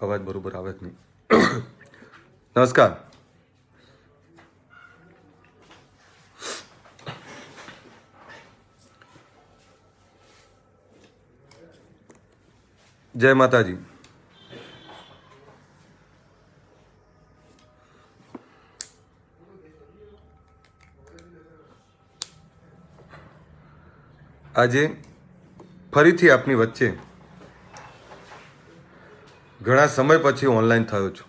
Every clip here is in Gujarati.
અવાજ બરોબર આવે જ નહીં નમસ્કાર જય માતાજી આજે ફરીથી આપની વચ્ચે ઘણા સમય પછી ઓનલાઈન થયો છું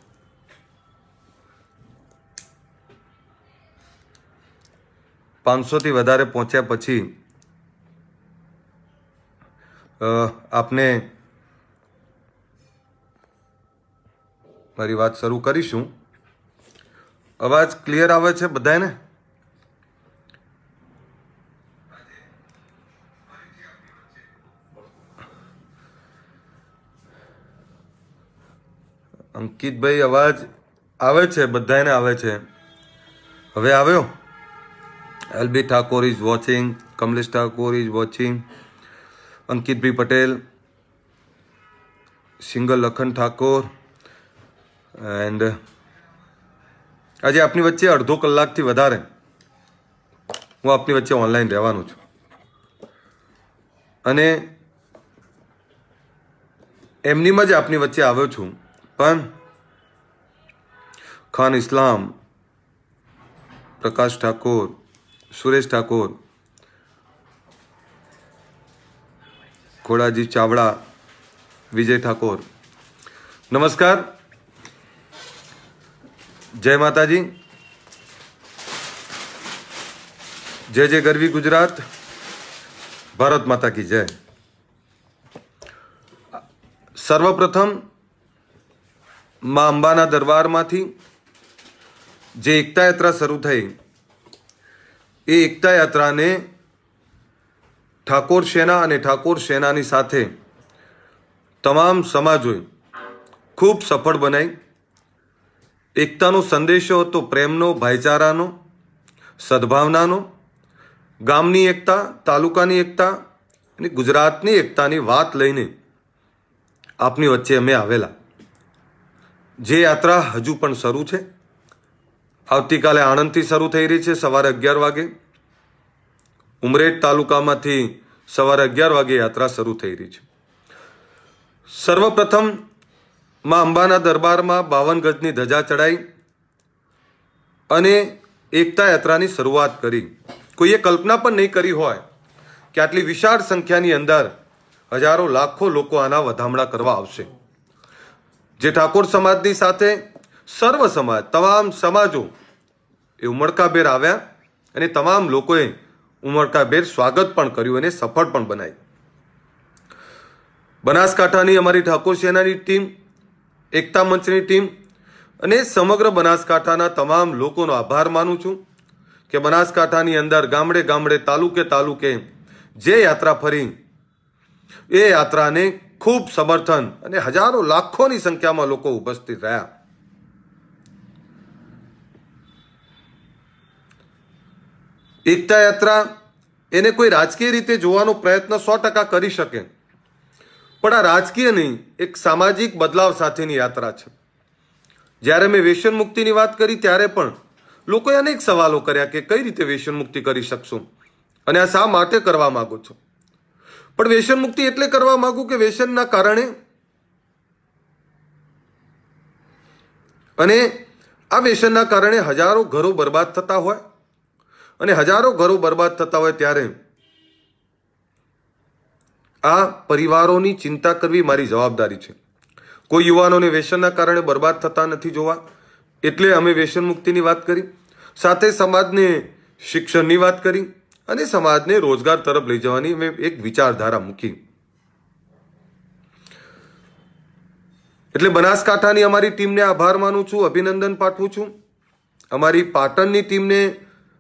પાંચસોથી વધારે પહોંચ્યા પછી આપને મારી વાત શરૂ કરીશું અવાજ ક્લિયર આવે છે બધાને અંકિતભાઈ અવાજ આવે છે બધાને આવે છે હવે આવ્યો L B Thakor is watching Kamlesh Thakor is watching Ankitbhai Patel સિંગલ લખન ઠાકોર એન્ડ આજે આપની વચ્ચે અડધો કલાકથી વધારે હું આપની વચ્ચે ઓનલાઈન રહેવાનું છું અને એમનીમાં જ આપની વચ્ચે આવ્યો છું પણ खान इस्लाम प्रकाश ठाकुर सुरेश ठाकुर खोड़ाजी चावड़ा विजय ठाकुर नमस्कार जय माता जी जय जय गरवी गुजरात भारत माता की जय સર્વપ્રથમ મા અંબાના દરબારમાંથી જે એકતા યાત્રા શરૂ થઈ એ એકતા યાત્રાને ઠાકોર સેના અને ઠાકોર સેનાની સાથે તમામ સમાજોએ ખૂબ સફળ બનાવી એકતાનો સંદેશો હતો પ્રેમનો ભાઈચારાનો સદભાવનાનો ગામની એકતા તાલુકાની એકતા અને ગુજરાતની એકતાની વાત લઈને આપની વચ્ચે અમે આવેલા જે યાત્રા હજુ પણ શરૂ છે આવતીકાલે આણંદથી શરૂ થઈ રહી છે સવારે અગિયાર વાગે ઉમરેઠ તાલુકામાંથી સવારે અગિયાર વાગે યાત્રા શરૂ થઈ રહી છે સર્વપ્રથમ માં અંબાના દરબારમાં બાવન ગજની ધજા ચડાઈ અને એકતા યાત્રાની શરૂઆત કરી કોઈએ કલ્પના પણ નહીં કરી હોય કે આટલી વિશાળ સંખ્યાની અંદર હજારો લાખો લોકો આના વધામણા કરવા આવશે જે ઠાકોર સમાજની સાથે સર્વ સમાજ તમામ સમાજો એ ઉમળકાભેર આવ્યા અને તમામ લોકોએ ઉમળકાભેર સ્વાગત પણ કર્યું અને સફળ પણ બનાવી બનાસકાંઠાની અમારી ઠાકોર સેનાની ટીમ એકતા મંચની ટીમ અને સમગ્ર બનાસકાંઠાના તમામ લોકોનો આભાર માનું છું કે બનાસકાંઠાની અંદર ગામડે ગામડે તાલુકે તાલુકે જે યાત્રા ફરી એ યાત્રાને ખૂબ સમર્થન અને હજારો લાખોની સંખ્યામાં લોકો ઉપસ્થિત રહ્યા એકતા યાત્રા એને કોઈ રાજકીય રીતે જોવાનો પ્રયત્ન સો ટકા કરી શકે પણ આ રાજકીય નહીં એક સામાજિક બદલાવ સાથેની યાત્રા છે જ્યારે મેં વેસન મુક્તિની વાત કરી ત્યારે પણ લોકોએ અનેક સવાલો કર્યા કે કઈ રીતે વેસન મુક્તિ કરી શકશું અને આ શા માટે કરવા માગો છો પણ વેશનમુક્તિ એટલે કરવા માગું કે વેસનના કારણે અને આ વેસનના કારણે હજારો ઘરો બરબાદ થતા હોય અને હજારો ઘરો બરબાદ થતા હોય ત્યારે આ પરિવારોની ચિંતા કરવી મારી જવાબદારી છે કોઈ યુવાનોને વ્યસનના કારણે બરબાદ થતા નથી જોવા એટલે અમે વ્યસન મુક્તિની વાત કરી સાથે સમાજને શિક્ષણની વાત કરી અને સમાજને રોજગાર તરફ લઈ જવાની અમે એક વિચારધારા મૂકી એટલે બનાસકાંઠાની અમારી ટીમને આભાર માનું છું અભિનંદન પાઠવું છું અમારી પાટણની ટીમને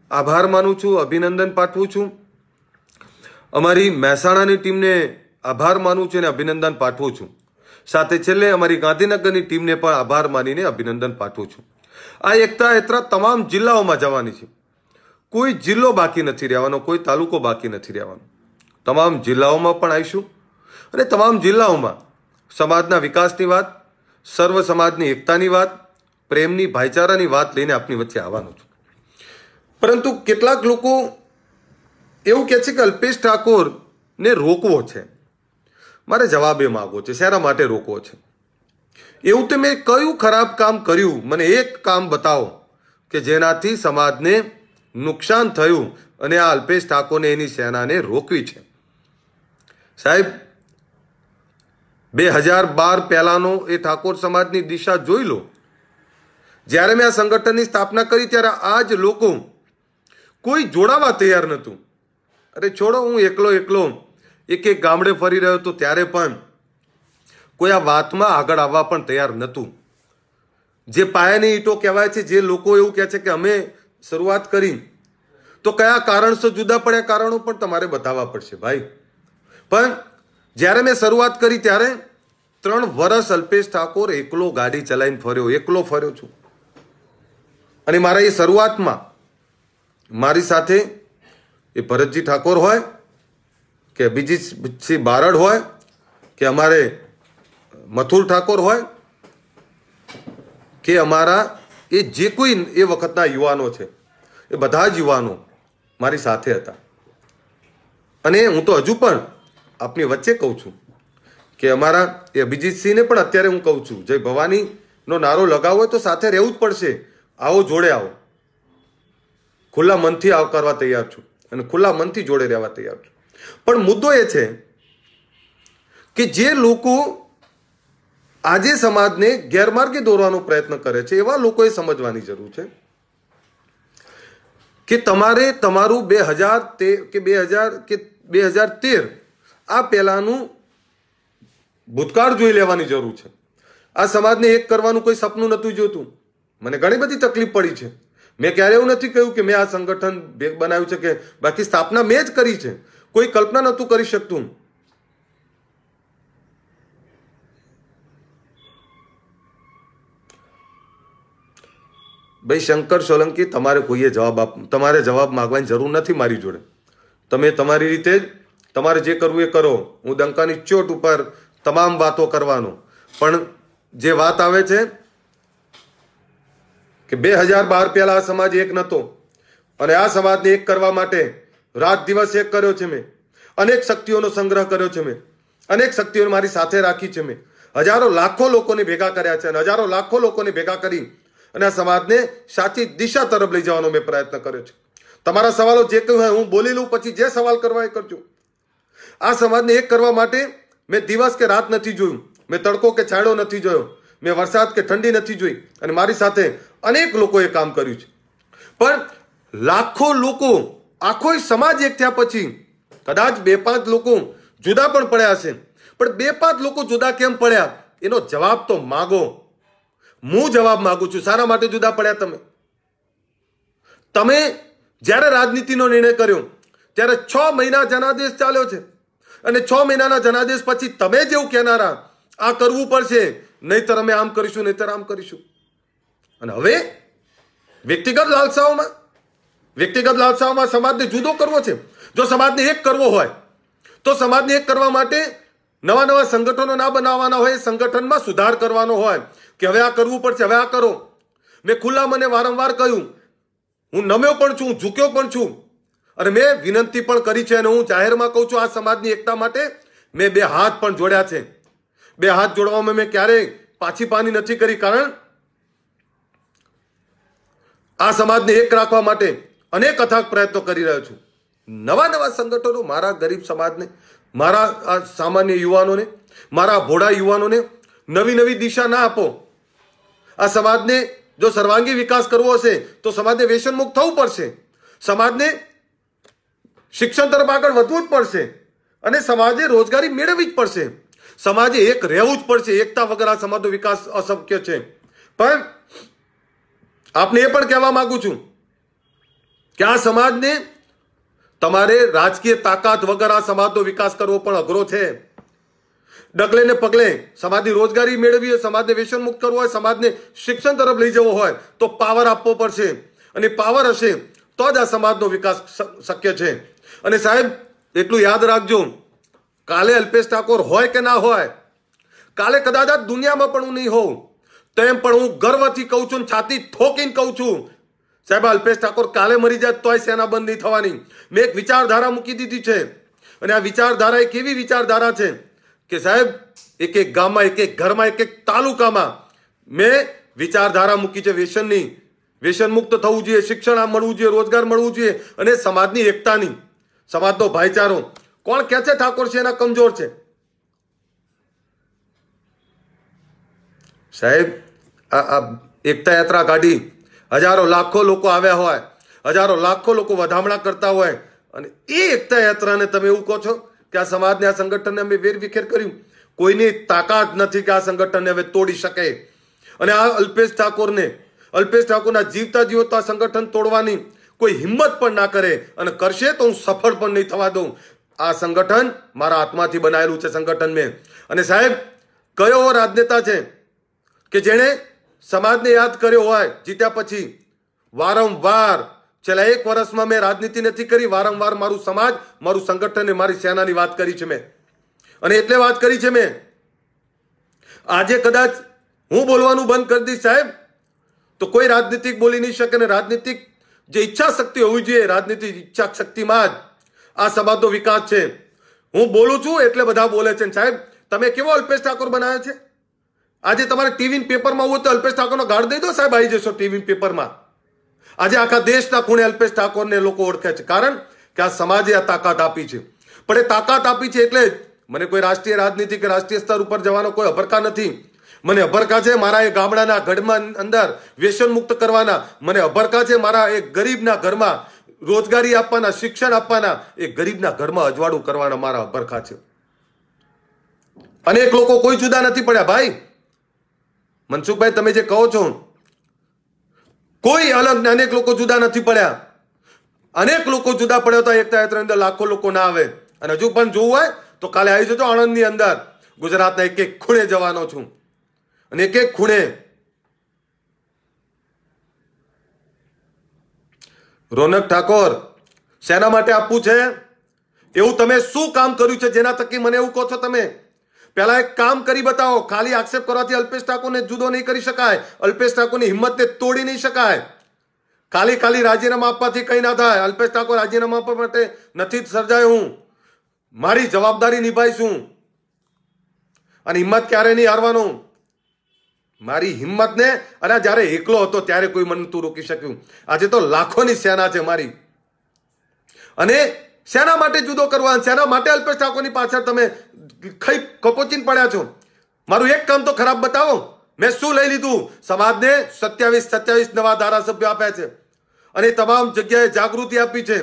આભાર માનું છું અભિનંદન પાઠવું છું અમારી મહેસાણાની ટીમને આભાર માનું છું અને અભિનંદન પાઠવું છું સાથે છેલ્લે અમારી ગાંધીનગરની ટીમને પણ આભાર માનીને અભિનંદન પાઠવું છું આ એકતા યાત્રા તમામ જિલ્લાઓમાં જવાની છે કોઈ જિલ્લો બાકી નથી રહેવાનો કોઈ તાલુકો બાકી નથી રહેવાનો તમામ જિલ્લાઓમાં પણ આવીશું અને તમામ જિલ્લાઓમાં સમાજના વિકાસની વાત સર્વ સમાજની એકતાની વાત પ્રેમની ભાઈચારાની વાત લઈને આપની વચ્ચે આવવાનું છું પરંતુ કેટલાક લોકો એવું કહે છે કે અલ્પેશ ઠાકોરને રોકવો છે મારે જવાબ એ માગવો છે શેના માટે રોકવો છે એવું તે મેં કયું ખરાબ કામ કર્યું મને એક કામ બતાવો કે જેનાથી સમાજને નુકસાન થયું અને આ અલ્પેશ ઠાકોરને એની સેનાને રોકવી છે સાહેબ બે હજાર બાર પહેલાંનો એ ઠાકોર સમાજની દિશા જોઈ લો જ્યારે મેં આ સંગઠનની સ્થાપના કરી ત્યારે આ જ લોકો કોઈ જોડાવા તૈયાર નહોતું અરે છોડો હું એકલો એકલો એક એક ગામડે ફરી રહ્યો હતો ત્યારે પણ કોઈ આ વાતમાં આગળ આવવા પણ તૈયાર નહોતું જે પાયાની ઈંટો કહેવાય છે જે લોકો એવું કહે છે કે અમે શરૂઆત કરી તો કયા કારણસર જુદા પડ્યા કારણો પણ તમારે બતાવવા પડશે ભાઈ પણ જ્યારે મેં શરૂઆત કરી ત્યારે ત્રણ વર્ષ અલ્પેશ ઠાકોર એકલો ગાડી ચલાવીને ફર્યો એકલો ફર્યો છું અને મારા એ શરૂઆતમાં મારી સાથે એ ભરતજી ઠાકોર હોય કે સિંહ બારડ હોય કે અમારે મથુર ઠાકોર હોય કે અમારા એ જે કોઈ એ વખતના યુવાનો છે એ બધા જ યુવાનો મારી સાથે હતા અને હું તો હજુ પણ આપની વચ્ચે કહું છું કે અમારા એ અભિજીતસિંહને પણ અત્યારે હું કહું છું જય ભવાનીનો નારો લગાવવો હોય તો સાથે રહેવું જ પડશે આવો જોડે આવો ખુલ્લા મનથી આવકારવા તૈયાર છું અને ખુલ્લા મનથી જોડે રહેવા તૈયાર છું પણ મુદ્દો એ છે કે જે લોકો આજે સમાજને ગેરમાર્ગે દોરવાનો પ્રયત્ન કરે છે એવા લોકોએ સમજવાની જરૂર છે કે તમારે તમારું બે હજાર તે કે બે હજાર કે બે હજાર તેર આ પહેલાંનું ભૂતકાળ જોઈ લેવાની જરૂર છે આ સમાજને એક કરવાનું કોઈ સપનું નહોતું જોતું મને ઘણી બધી તકલીફ પડી છે મેં ક્યારે એવું નથી કહ્યું કે મેં આ સંગઠન બનાવ્યું છે કે બાકી સ્થાપના મેં જ કરી છે કોઈ કલ્પના નહોતું કરી શકતું ભાઈ શંકર સોલંકી તમારે કોઈએ જવાબ આપ તમારે જવાબ માગવાની જરૂર નથી મારી જોડે તમે તમારી રીતે જ તમારે જે કરવું એ કરો હું દંકાની ચોટ ઉપર તમામ વાતો કરવાનો પણ જે વાત આવે છે કે બે હજાર બાર પહેલાં આ સમાજ એક નહોતો અને આ સમાજને એક કરવા માટે રાત દિવસ એક કર્યો છે મેં અનેક શક્તિઓનો સંગ્રહ કર્યો છે મેં અનેક શક્તિઓને મારી સાથે રાખી છે મેં હજારો લાખો લોકોને ભેગા કર્યા છે અને હજારો લાખો લોકોને ભેગા કરી અને આ સમાજને સાચી દિશા તરફ લઈ જવાનો મેં પ્રયત્ન કર્યો છે તમારા સવાલો જે કહ્યું હોય હું બોલી લઉં પછી જે સવાલ કરવા એ કરજો આ સમાજને એક કરવા માટે મેં દિવસ કે રાત નથી જોયું મેં તડકો કે છાંયડો નથી જોયો મેં વરસાદ કે ઠંડી નથી જોઈ અને મારી સાથે અનેક લોકોએ કામ કર્યું છે પણ લાખો લોકો આખો સમાજ એક થયા પછી કદાચ બે પાંચ લોકો જુદા પણ પડ્યા છે પણ બે પાંચ લોકો જુદા કેમ પડ્યા એનો જવાબ તો માગો હું જવાબ માગું છું સારા માટે જુદા પડ્યા તમે તમે જ્યારે રાજનીતિનો નિર્ણય કર્યો ત્યારે છ મહિના જનાદેશ ચાલ્યો છે અને છ મહિનાના જનાદેશ પછી તમે જેવું કહેનારા આ કરવું પડશે નહીતર અમે આમ કરીશું નહીતર આમ કરીશું અને હવે વ્યક્તિગત લાલસાઓમાં વ્યક્તિગત લાલસાઓમાં સમાજને જુદો કરવો છે જો સમાજને એક કરવો હોય તો સમાજને એક કરવા માટે નવા નવા સંગઠનો ના બનાવવાના હોય સંગઠનમાં સુધાર કરવાનો હોય કે હવે આ કરવું પડશે હવે આ કરો મેં ખુલ્લા મને વારંવાર કહ્યું હું નમ્યો પણ છું ઝૂક્યો પણ છું અને મેં વિનંતી પણ કરી છે અને હું જાહેરમાં કહું છું આ સમાજની એકતા માટે મેં બે હાથ પણ જોડ્યા છે બે હાથ જોડવામાં મેં ક્યારેય પાછી પાની નથી કરી કારણ આ સમાજને એક રાખવા માટે અનેક અથાગ પ્રયત્નો કરી રહ્યો છું નવા નવા સંગઠનો મારા ગરીબ સમાજને મારા સામાન્ય યુવાનોને મારા ભોળા યુવાનોને નવી નવી દિશા ના આપો આ સમાજને જો સર્વાંગી વિકાસ કરવો હશે તો સમાજને વ્યસનમુક્ત થવું પડશે સમાજને શિક્ષણ તરફ આગળ વધવું જ પડશે અને સમાજે રોજગારી મેળવવી જ પડશે સમાજે એક રહેવું જ પડશે એકતા વગર આ સમાજનો વિકાસ અશક્ય છે પણ આપને એ પણ કહેવા માગું છું કે આ સમાજને તમારે રાજકીય તાકાત વગર આ સમાજનો વિકાસ કરવો પણ અઘરો છે ડગલે ને પગલે સમાજની રોજગારી મેળવી હોય સમાજને વ્યસન મુક્ત કરવો હોય સમાજને શિક્ષણ તરફ લઈ જવો હોય તો પાવર આપવો પડશે અને પાવર હશે તો જ આ સમાજનો વિકાસ શક્ય છે અને સાહેબ એટલું યાદ રાખજો કાલે અલ્પેશ ઠાકોર હોય કે ના હોય કાલે કદાચ દુનિયામાં પણ હું નહીં હોઉં તેમ પણ હું ગર્વથી કહું છું છાતી થોકીને કહું છું સાહેબ અલ્પેશ ઠાકોર કાલે મરી જાય તોય સેનાબંધી થવાની મેં એક વિચારધારા મૂકી દીધી છે અને આ વિચારધારા એ કેવી વિચારધારા છે કે સાહેબ એક એક ગામમાં એક એક ઘરમાં એક એક તાલુકામાં મેં વિચારધારા મૂકી છે વ્યસનની વ્યસન મુક્ત થવું જોઈએ શિક્ષણ આ મળવું જોઈએ રોજગાર મળવું જોઈએ અને સમાજની એકતાની સમાજનો ભાઈચારો કોણ કે છે ઠાકોર છે એના કમજોર છે સાહેબ આ એકતા યાત્રા કાઢી હજારો લાખો લોકો આવ્યા હોય હજારો લાખો લોકો વધામણા કરતા હોય અને એ એકતા યાત્રાને તમે એવું કહો છો કે આ સમાજને આ સંગઠનને અમે વેરવિખેર કર્યું કોઈની તાકાત નથી કે આ સંગઠનને હવે તોડી શકે અને આ અલ્પેશ ઠાકોરને અલ્પેશ ઠાકોરના જીવતા જીવો તો આ સંગઠન તોડવાની કોઈ હિંમત પણ ના કરે અને કરશે તો હું સફળ પણ નહીં થવા દઉં આ સંગઠન મારા આત્માથી બનાવેલું છે સંગઠન મેં અને સાહેબ કયો રાજનેતા છે કે જેણે સમાજને યાદ કર્યો હોય જીત્યા પછી વારંવાર છેલ્લા એક વર્ષમાં મેં રાજનીતિ નથી કરી વારંવાર મારું સમાજ મારું સંગઠન મારી સેનાની વાત કરી છે મેં અને એટલે વાત કરી છે મેં આજે કદાચ હું બોલવાનું બંધ કરી દઈશ સાહેબ તો કોઈ રાજનીતિક બોલી નહીં શકે અને રાજનીતિક જે ઈચ્છા શક્તિ હોવી જોઈએ રાજનીતિક ઈચ્છા શક્તિમાં જ આ સમાજનો વિકાસ છે હું બોલું છું એટલે બધા બોલે છે સાહેબ તમે કેવો અલ્પેશ ઠાકોર બનાવ્યો છે આજે તમારે ટીવી પેપરમાં હોય તો અલ્પેશ ઠાકોરનો ગાળ દઈ દો સાહેબ આવી જશો ટીવી પેપરમાં આજે આખા દેશના ખૂણે અલ્પેશ ઠાકોરને લોકો ઓળખે છે કારણ કે આ સમાજે આ તાકાત આપી છે પણ એ તાકાત આપી છે એટલે મને કોઈ રાષ્ટ્રીય રાજનીતિ કે રાષ્ટ્રીય સ્તર ઉપર જવાનો કોઈ અભરકા નથી મને અભરકા છે મારા એ ગામડાના ગઢમાં અંદર વ્યસન મુક્ત કરવાના મને અભરકા છે મારા એ ગરીબના ઘરમાં રોજગારી આપવાના શિક્ષણ આપવાના એ ગરીબના ઘરમાં અજવાળું કરવાના મારા અભરખા છે અનેક લોકો કોઈ જુદા નથી પડ્યા ભાઈ મનસુખભાઈ તમે જે કહો છો કોઈ અલગ અનેક લોકો જુદા નથી પડ્યા અનેક લોકો જુદા પડ્યા હતા એકતા યાત્રાની અંદર લાખો લોકો ના આવે અને હજુ પણ જોવું હોય તો કાલે આવી જજો આણંદની અંદર ગુજરાતના એક એક ખૂણે જવાનો છું અને એક એક ખૂણે રોનક ઠાકોર શેના માટે આપવું છે એવું તમે શું કામ કર્યું છે જેના તકી મને એવું કહો છો તમે પહેલા એક કામ કરી બતાવો ખાલી આક્ષેપ કરવાથી અલ્પેશ ઠાકોરને જુદો નહીં કરી શકાય અલ્પેશ ઠાકોરની હિંમતને તોડી નહીં શકાય ખાલી ખાલી રાજીનામા આપવાથી કંઈ ના થાય અલ્પેશ ઠાકોર રાજીનામા આપવા માટે નથી સર્જાય હું મારી જવાબદારી નિભાઈશું અને હિંમત ક્યારે નહીં હારવાનું મારી હિંમતને અને જ્યારે એકલો હતો ત્યારે કોઈ મને તું રોકી શક્યું આજે તો લાખોની સેના છે મારી અને શેના માટે જુદો કરવા શેના માટે અલ્પેશ ઠાકોરની પાછળ તમે ખઈ કપોચીન પડ્યા છો મારું એક કામ તો ખરાબ બતાવો મેં શું લઈ લીધું સમાજને સત્યાવીસ સત્યાવીસ નવા ધારાસભ્યો આપ્યા છે અને તમામ જગ્યાએ જાગૃતિ આપી છે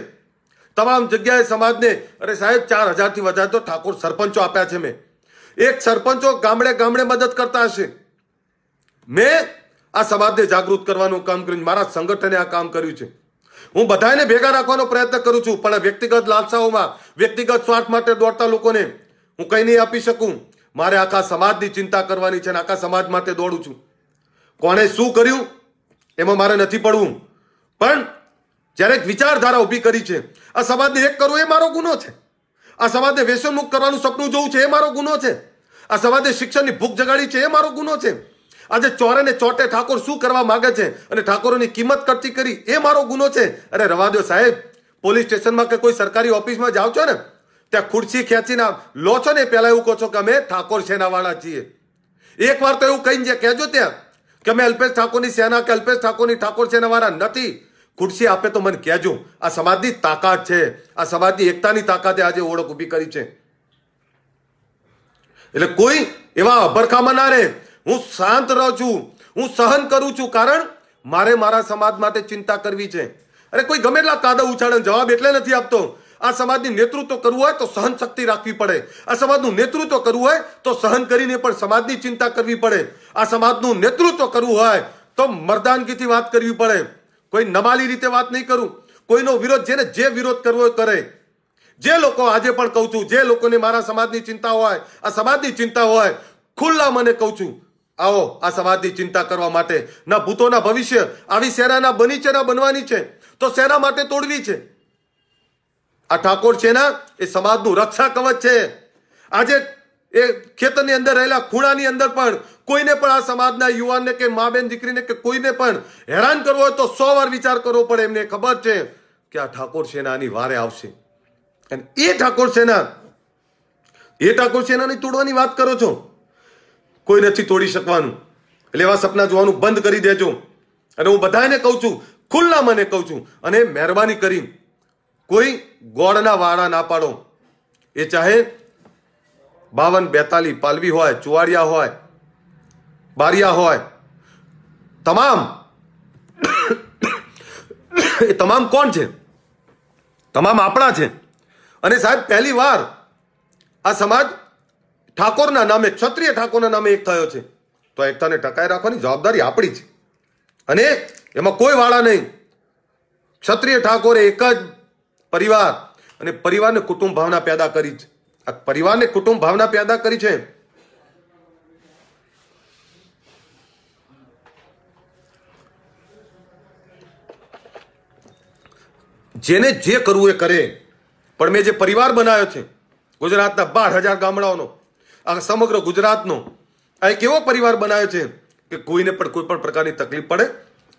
તમામ જગ્યાએ સમાજને અરે સાહેબ ચાર હજારથી વધારે તો ઠાકોર સરપંચો આપ્યા છે મેં એક સરપંચો ગામડે ગામડે મદદ કરતા હશે મેં આ સમાજને જાગૃત કરવાનું કામ કર્યું મારા સંગઠને આ કામ કર્યું છે હું બધાને ભેગા રાખવાનો પ્રયત્ન કરું છું પણ વ્યક્તિગત લાલસાઓમાં વ્યક્તિગત સ્વાર્થ માટે દોડતા લોકોને હું કંઈ નહીં આપી શકું મારે આખા સમાજની ચિંતા કરવાની છે અને આખા સમાજ માટે દોડું છું કોણે શું કર્યું એમાં મારે નથી પડવું પણ જ્યારે વિચારધારા ઊભી કરી છે આ સમાજને એક કરવું એ મારો ગુનો છે આ સમાજને વ્યસનમુક્ત કરવાનું સપનું જોવું છે એ મારો ગુનો છે આ સમાજે શિક્ષણની ભૂખ જગાડી છે એ મારો ગુનો છે આજે ચોરે ને ચોટે ઠાકોર શું કરવા માગે છે અને ઠાકોરોની કિંમત કરતી કરી એ મારો ગુનો છે અરે રવાદો સાહેબ પોલીસ સ્ટેશનમાં કે કોઈ સરકારી ઓફિસમાં જાઓ છો ને ત્યાં ખુરશી ખેંચીને લો છો ને પેલા એવું કહો છો કે અમે ઠાકોર સેનાવાળા છીએ એકવાર તો એવું કહીને કહેજો ત્યાં કે અમે અલ્પેશ ઠાકોરની સેના કે અલ્પેશ ઠાકોરની ઠાકોર સેનાવાળા નથી ખુરશી આપે તો મને કહેજો આ સમાજની તાકાત છે આ સમાજની એકતાની તાકાતે આજે ઓળખ ઊભી કરી છે એટલે કોઈ એવા અભરખામાં ના રહે હું શાંત રહું છું હું સહન કરું છું કારણ મારે મારા સમાજ માટે ચિંતા કરવી છે અરે કોઈ ગમે એટલા કાદવ ઉછાળે જવાબ એટલે નથી આપતો આ સમાજની નેતૃત્વ કરવું હોય તો સહન શક્તિ રાખવી પડે આ સમાજનું નેતૃત્વ કરવું હોય તો સહન કરીને પણ સમાજની ચિંતા કરવી પડે આ સમાજનું નેતૃત્વ કરવું હોય તો મર્દાનગીથી વાત કરવી પડે કોઈ નમાલી રીતે વાત નહીં કરું કોઈનો વિરોધ જેને જે વિરોધ કરવો કરે જે લોકો આજે પણ કહું છું જે લોકોને મારા સમાજની ચિંતા હોય આ સમાજની ચિંતા હોય ખુલ્લા મને કહું છું આવો આ સમાજની ચિંતા કરવા માટે ના ભૂતોના ભવિષ્ય આવી શેરાના બની ચેરા બનવાની છે તો શેરા માટે તોડવી છે આ ઠાકોર સેના એ સમાજનું રક્ષા કવચ છે આજે એ ખેતરની અંદર રહેલા ખૂણાની અંદર પણ કોઈને પણ આ સમાજના યુવાનને કે મા બેન દીકરીને કે કોઈને પણ હેરાન કરવો હોય તો સો વાર વિચાર કરવો પડે એમને ખબર છે કે આ ઠાકોર સેના આની વારે આવશે અને એ ઠાકોર સેના એ ઠાકોર સેનાની તોડવાની વાત કરો છો કોઈ નથી તોડી શકવાનું એટલે એવા સપના જોવાનું બંધ કરી દેજો અને હું બધાને કહું છું ખુલ્લા મને કહું છું અને મહેરબાની કરી કોઈ ગોળના વાળા ના પાડો એ ચાહે બાવન બેતાલી પાલવી હોય ચુવાડિયા હોય બારિયા હોય તમામ એ તમામ કોણ છે તમામ આપણા છે અને સાહેબ પહેલી વાર આ સમાજ ઠાકોરના નામે ક્ષત્રિય ઠાકોરના નામે એક થયો છે તો આ એકતાને ટકાઈ રાખવાની જવાબદારી આપણી છે અને એમાં કોઈ વાળા નહીં ક્ષત્રિય ઠાકોરે એક જ પરિવાર અને પરિવારને કુટુંબ ભાવના પેદા કરી છે આ પરિવારને કુટુંબ ભાવના પેદા કરી છે જેને જે કરવું એ કરે પણ મેં જે પરિવાર બનાવ્યો છે ગુજરાતના બાર હજાર ગામડાઓનો આ સમગ્ર ગુજરાતનો આ એક એવો પરિવાર બનાવ્યો છે કે કોઈને પણ કોઈ પણ પ્રકારની તકલીફ પડે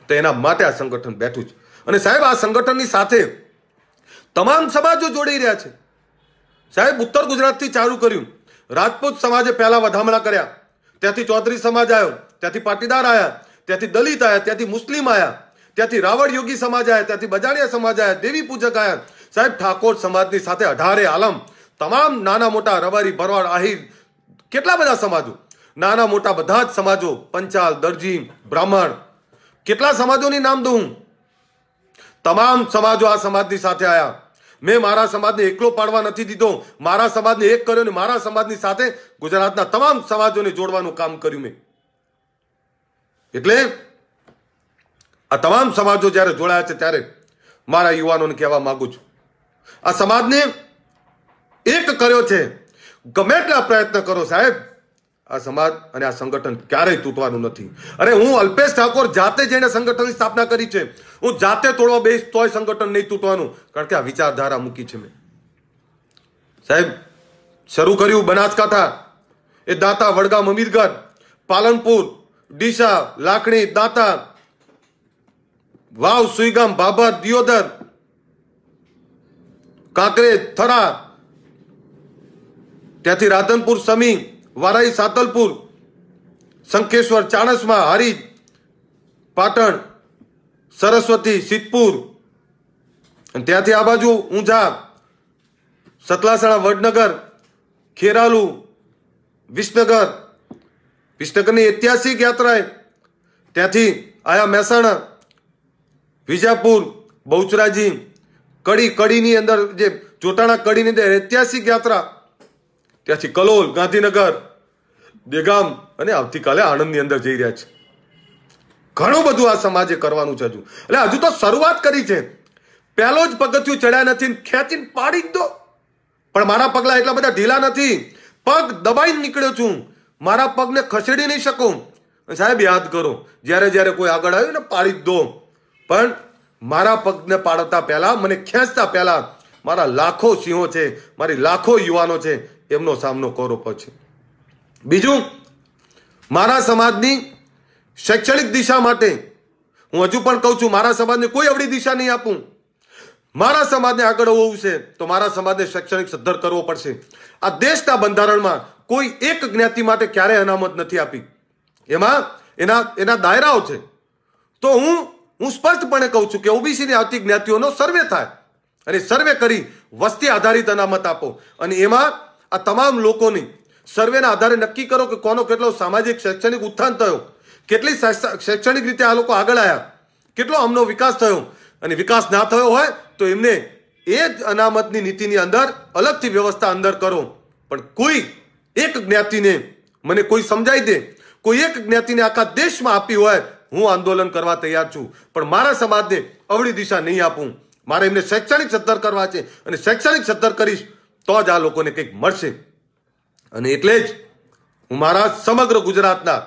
તો એના માટે આ સંગઠન બેઠું છે અને સાહેબ આ સંગઠનની સાથે તમામ સમાજો જોડાઈ રહ્યા છે સાહેબ ઉત્તર ગુજરાતથી ચાલુ કર્યું રાજપૂત સમાજે પહેલાં વધામણા કર્યા ત્યાંથી ચૌધરી સમાજ આવ્યો ત્યાંથી પાટીદાર આવ્યા ત્યાંથી દલિત આવ્યા ત્યાંથી મુસ્લિમ આવ્યા ત્યાંથી રાવળ યોગી સમાજ આવ્યા ત્યાંથી બજાણિયા સમાજ આવ્યા દેવી પૂજક આવ્યા સાહેબ ઠાકોર સમાજની સાથે અઢારે આલમ તમામ નાના મોટા રવારી ભરવાડ આહિર કેટલા બધા સમાજો નાના મોટા બધા જ સમાજો પંચાલ દરજી બ્રાહ્મણ કેટલા સમાજોની નામ દઉં હું તમામ સમાજો આ સમાજની સાથે આવ્યા મેં મારા સમાજને એકલો પાડવા નથી દીધો મારા સમાજને એક કર્યો ને મારા સમાજની સાથે ગુજરાતના તમામ સમાજોને જોડવાનું કામ કર્યું મેં એટલે આ તમામ સમાજો જ્યારે જોડાયા છે ત્યારે મારા યુવાનોને કહેવા માગું છું આ સમાજને એક કર્યો છે ગમે એટલા પ્રયત્ન કરો સાહેબ આ સમાજ અને આ સંગઠન ક્યારેય તૂટવાનું નથી અરે હું અલ્પેશ ઠાકોર જાતે જઈને સંગઠનની સ્થાપના કરી છે હું જાતે તોડવા બેસ તોય સંગઠન નહીં તૂટવાનું કારણ કે આ વિચારધારા મૂકી છે મેં સાહેબ શરૂ કર્યું બનાસકાંઠા એ દાંતા વડગામ અમીરગઢ પાલનપુર ડીસા લાકડી દાંતા વાવ સુઈગામ ભાભર દિયોદર કાંકરેજ થરા ત્યાંથી રાધનપુર સમી વારાઈ સાતલપુર શંખેશ્વર ચાણસમાં હરી પાટણ સરસ્વતી સિદ્ધપુર ત્યાંથી આ બાજુ ઊંઝા સતલાસણા વડનગર ખેરાલુ વિસનગર વિસનગરની ઐતિહાસિક યાત્રાએ ત્યાંથી આયા મહેસાણા વિજાપુર બહુચરાજી કડી કડીની અંદર જે જોટાણા કડીની અંદર ઐતિહાસિક યાત્રા ત્યાંથી કલોલ ગાંધીનગર દેગામ અને આવતીકાલે આણંદની અંદર જઈ રહ્યા છે ઘણું બધું આ સમાજે કરવાનું છે હજુ એટલે હજુ તો શરૂઆત કરી છે પહેલો જ પગથિયું ચડ્યા નથી ખેંચીને પાડી જ દો પણ મારા પગલા એટલા બધા ઢીલા નથી પગ દબાઈને નીકળ્યો છું મારા પગને ખસેડી નહીં શકું સાહેબ યાદ કરો જ્યારે જ્યારે કોઈ આગળ આવ્યું ને પાડી જ દો પણ મારા પગને પાડતા પહેલાં મને ખેંચતા પહેલાં મારા લાખો સિંહો છે મારી લાખો યુવાનો છે એમનો સામનો કરવો પડશે બીજું મારા સમાજની શૈક્ષણિક દિશા માટે હું હજુ પણ કહું છું મારા સમાજને કોઈ અવળી દિશા નહીં આપું મારા સમાજને આગળ હોવું છે તો મારા સમાજને શૈક્ષણિક સદ્ધર કરવો પડશે આ દેશના બંધારણમાં કોઈ એક જ્ઞાતિ માટે ક્યારેય અનામત નથી આપી એમાં એના એના દાયરાઓ છે તો હું હું સ્પષ્ટપણે કહું છું કે ઓબીસીની આવતી જ્ઞાતિઓનો સર્વે થાય અને સર્વે કરી વસ્તી આધારિત અનામત આપો અને એમાં આ તમામ લોકોની સર્વેના આધારે નક્કી કરો કે કોનો કેટલો સામાજિક શૈક્ષણિક ઉત્થાન થયો કેટલી શૈક્ષણિક રીતે આ લોકો આગળ આવ્યા કેટલો અમનો વિકાસ થયો અને વિકાસ ના થયો હોય તો એમને એ જ અનામતની નીતિની અંદર અલગથી વ્યવસ્થા અંદર કરો પણ કોઈ એક જ્ઞાતિને મને કોઈ સમજાઈ દે કોઈ એક જ્ઞાતિને આખા દેશમાં આપી હોય હું આંદોલન કરવા તૈયાર છું પણ મારા સમાજને અવળી દિશા નહીં આપું મારે એમને શૈક્ષણિક સત્તર કરવા છે અને શૈક્ષણિક સત્તર કરીશ તો જ આ લોકોને કંઈક મળશે અને એટલે જ હું મારા સમગ્ર ગુજરાતના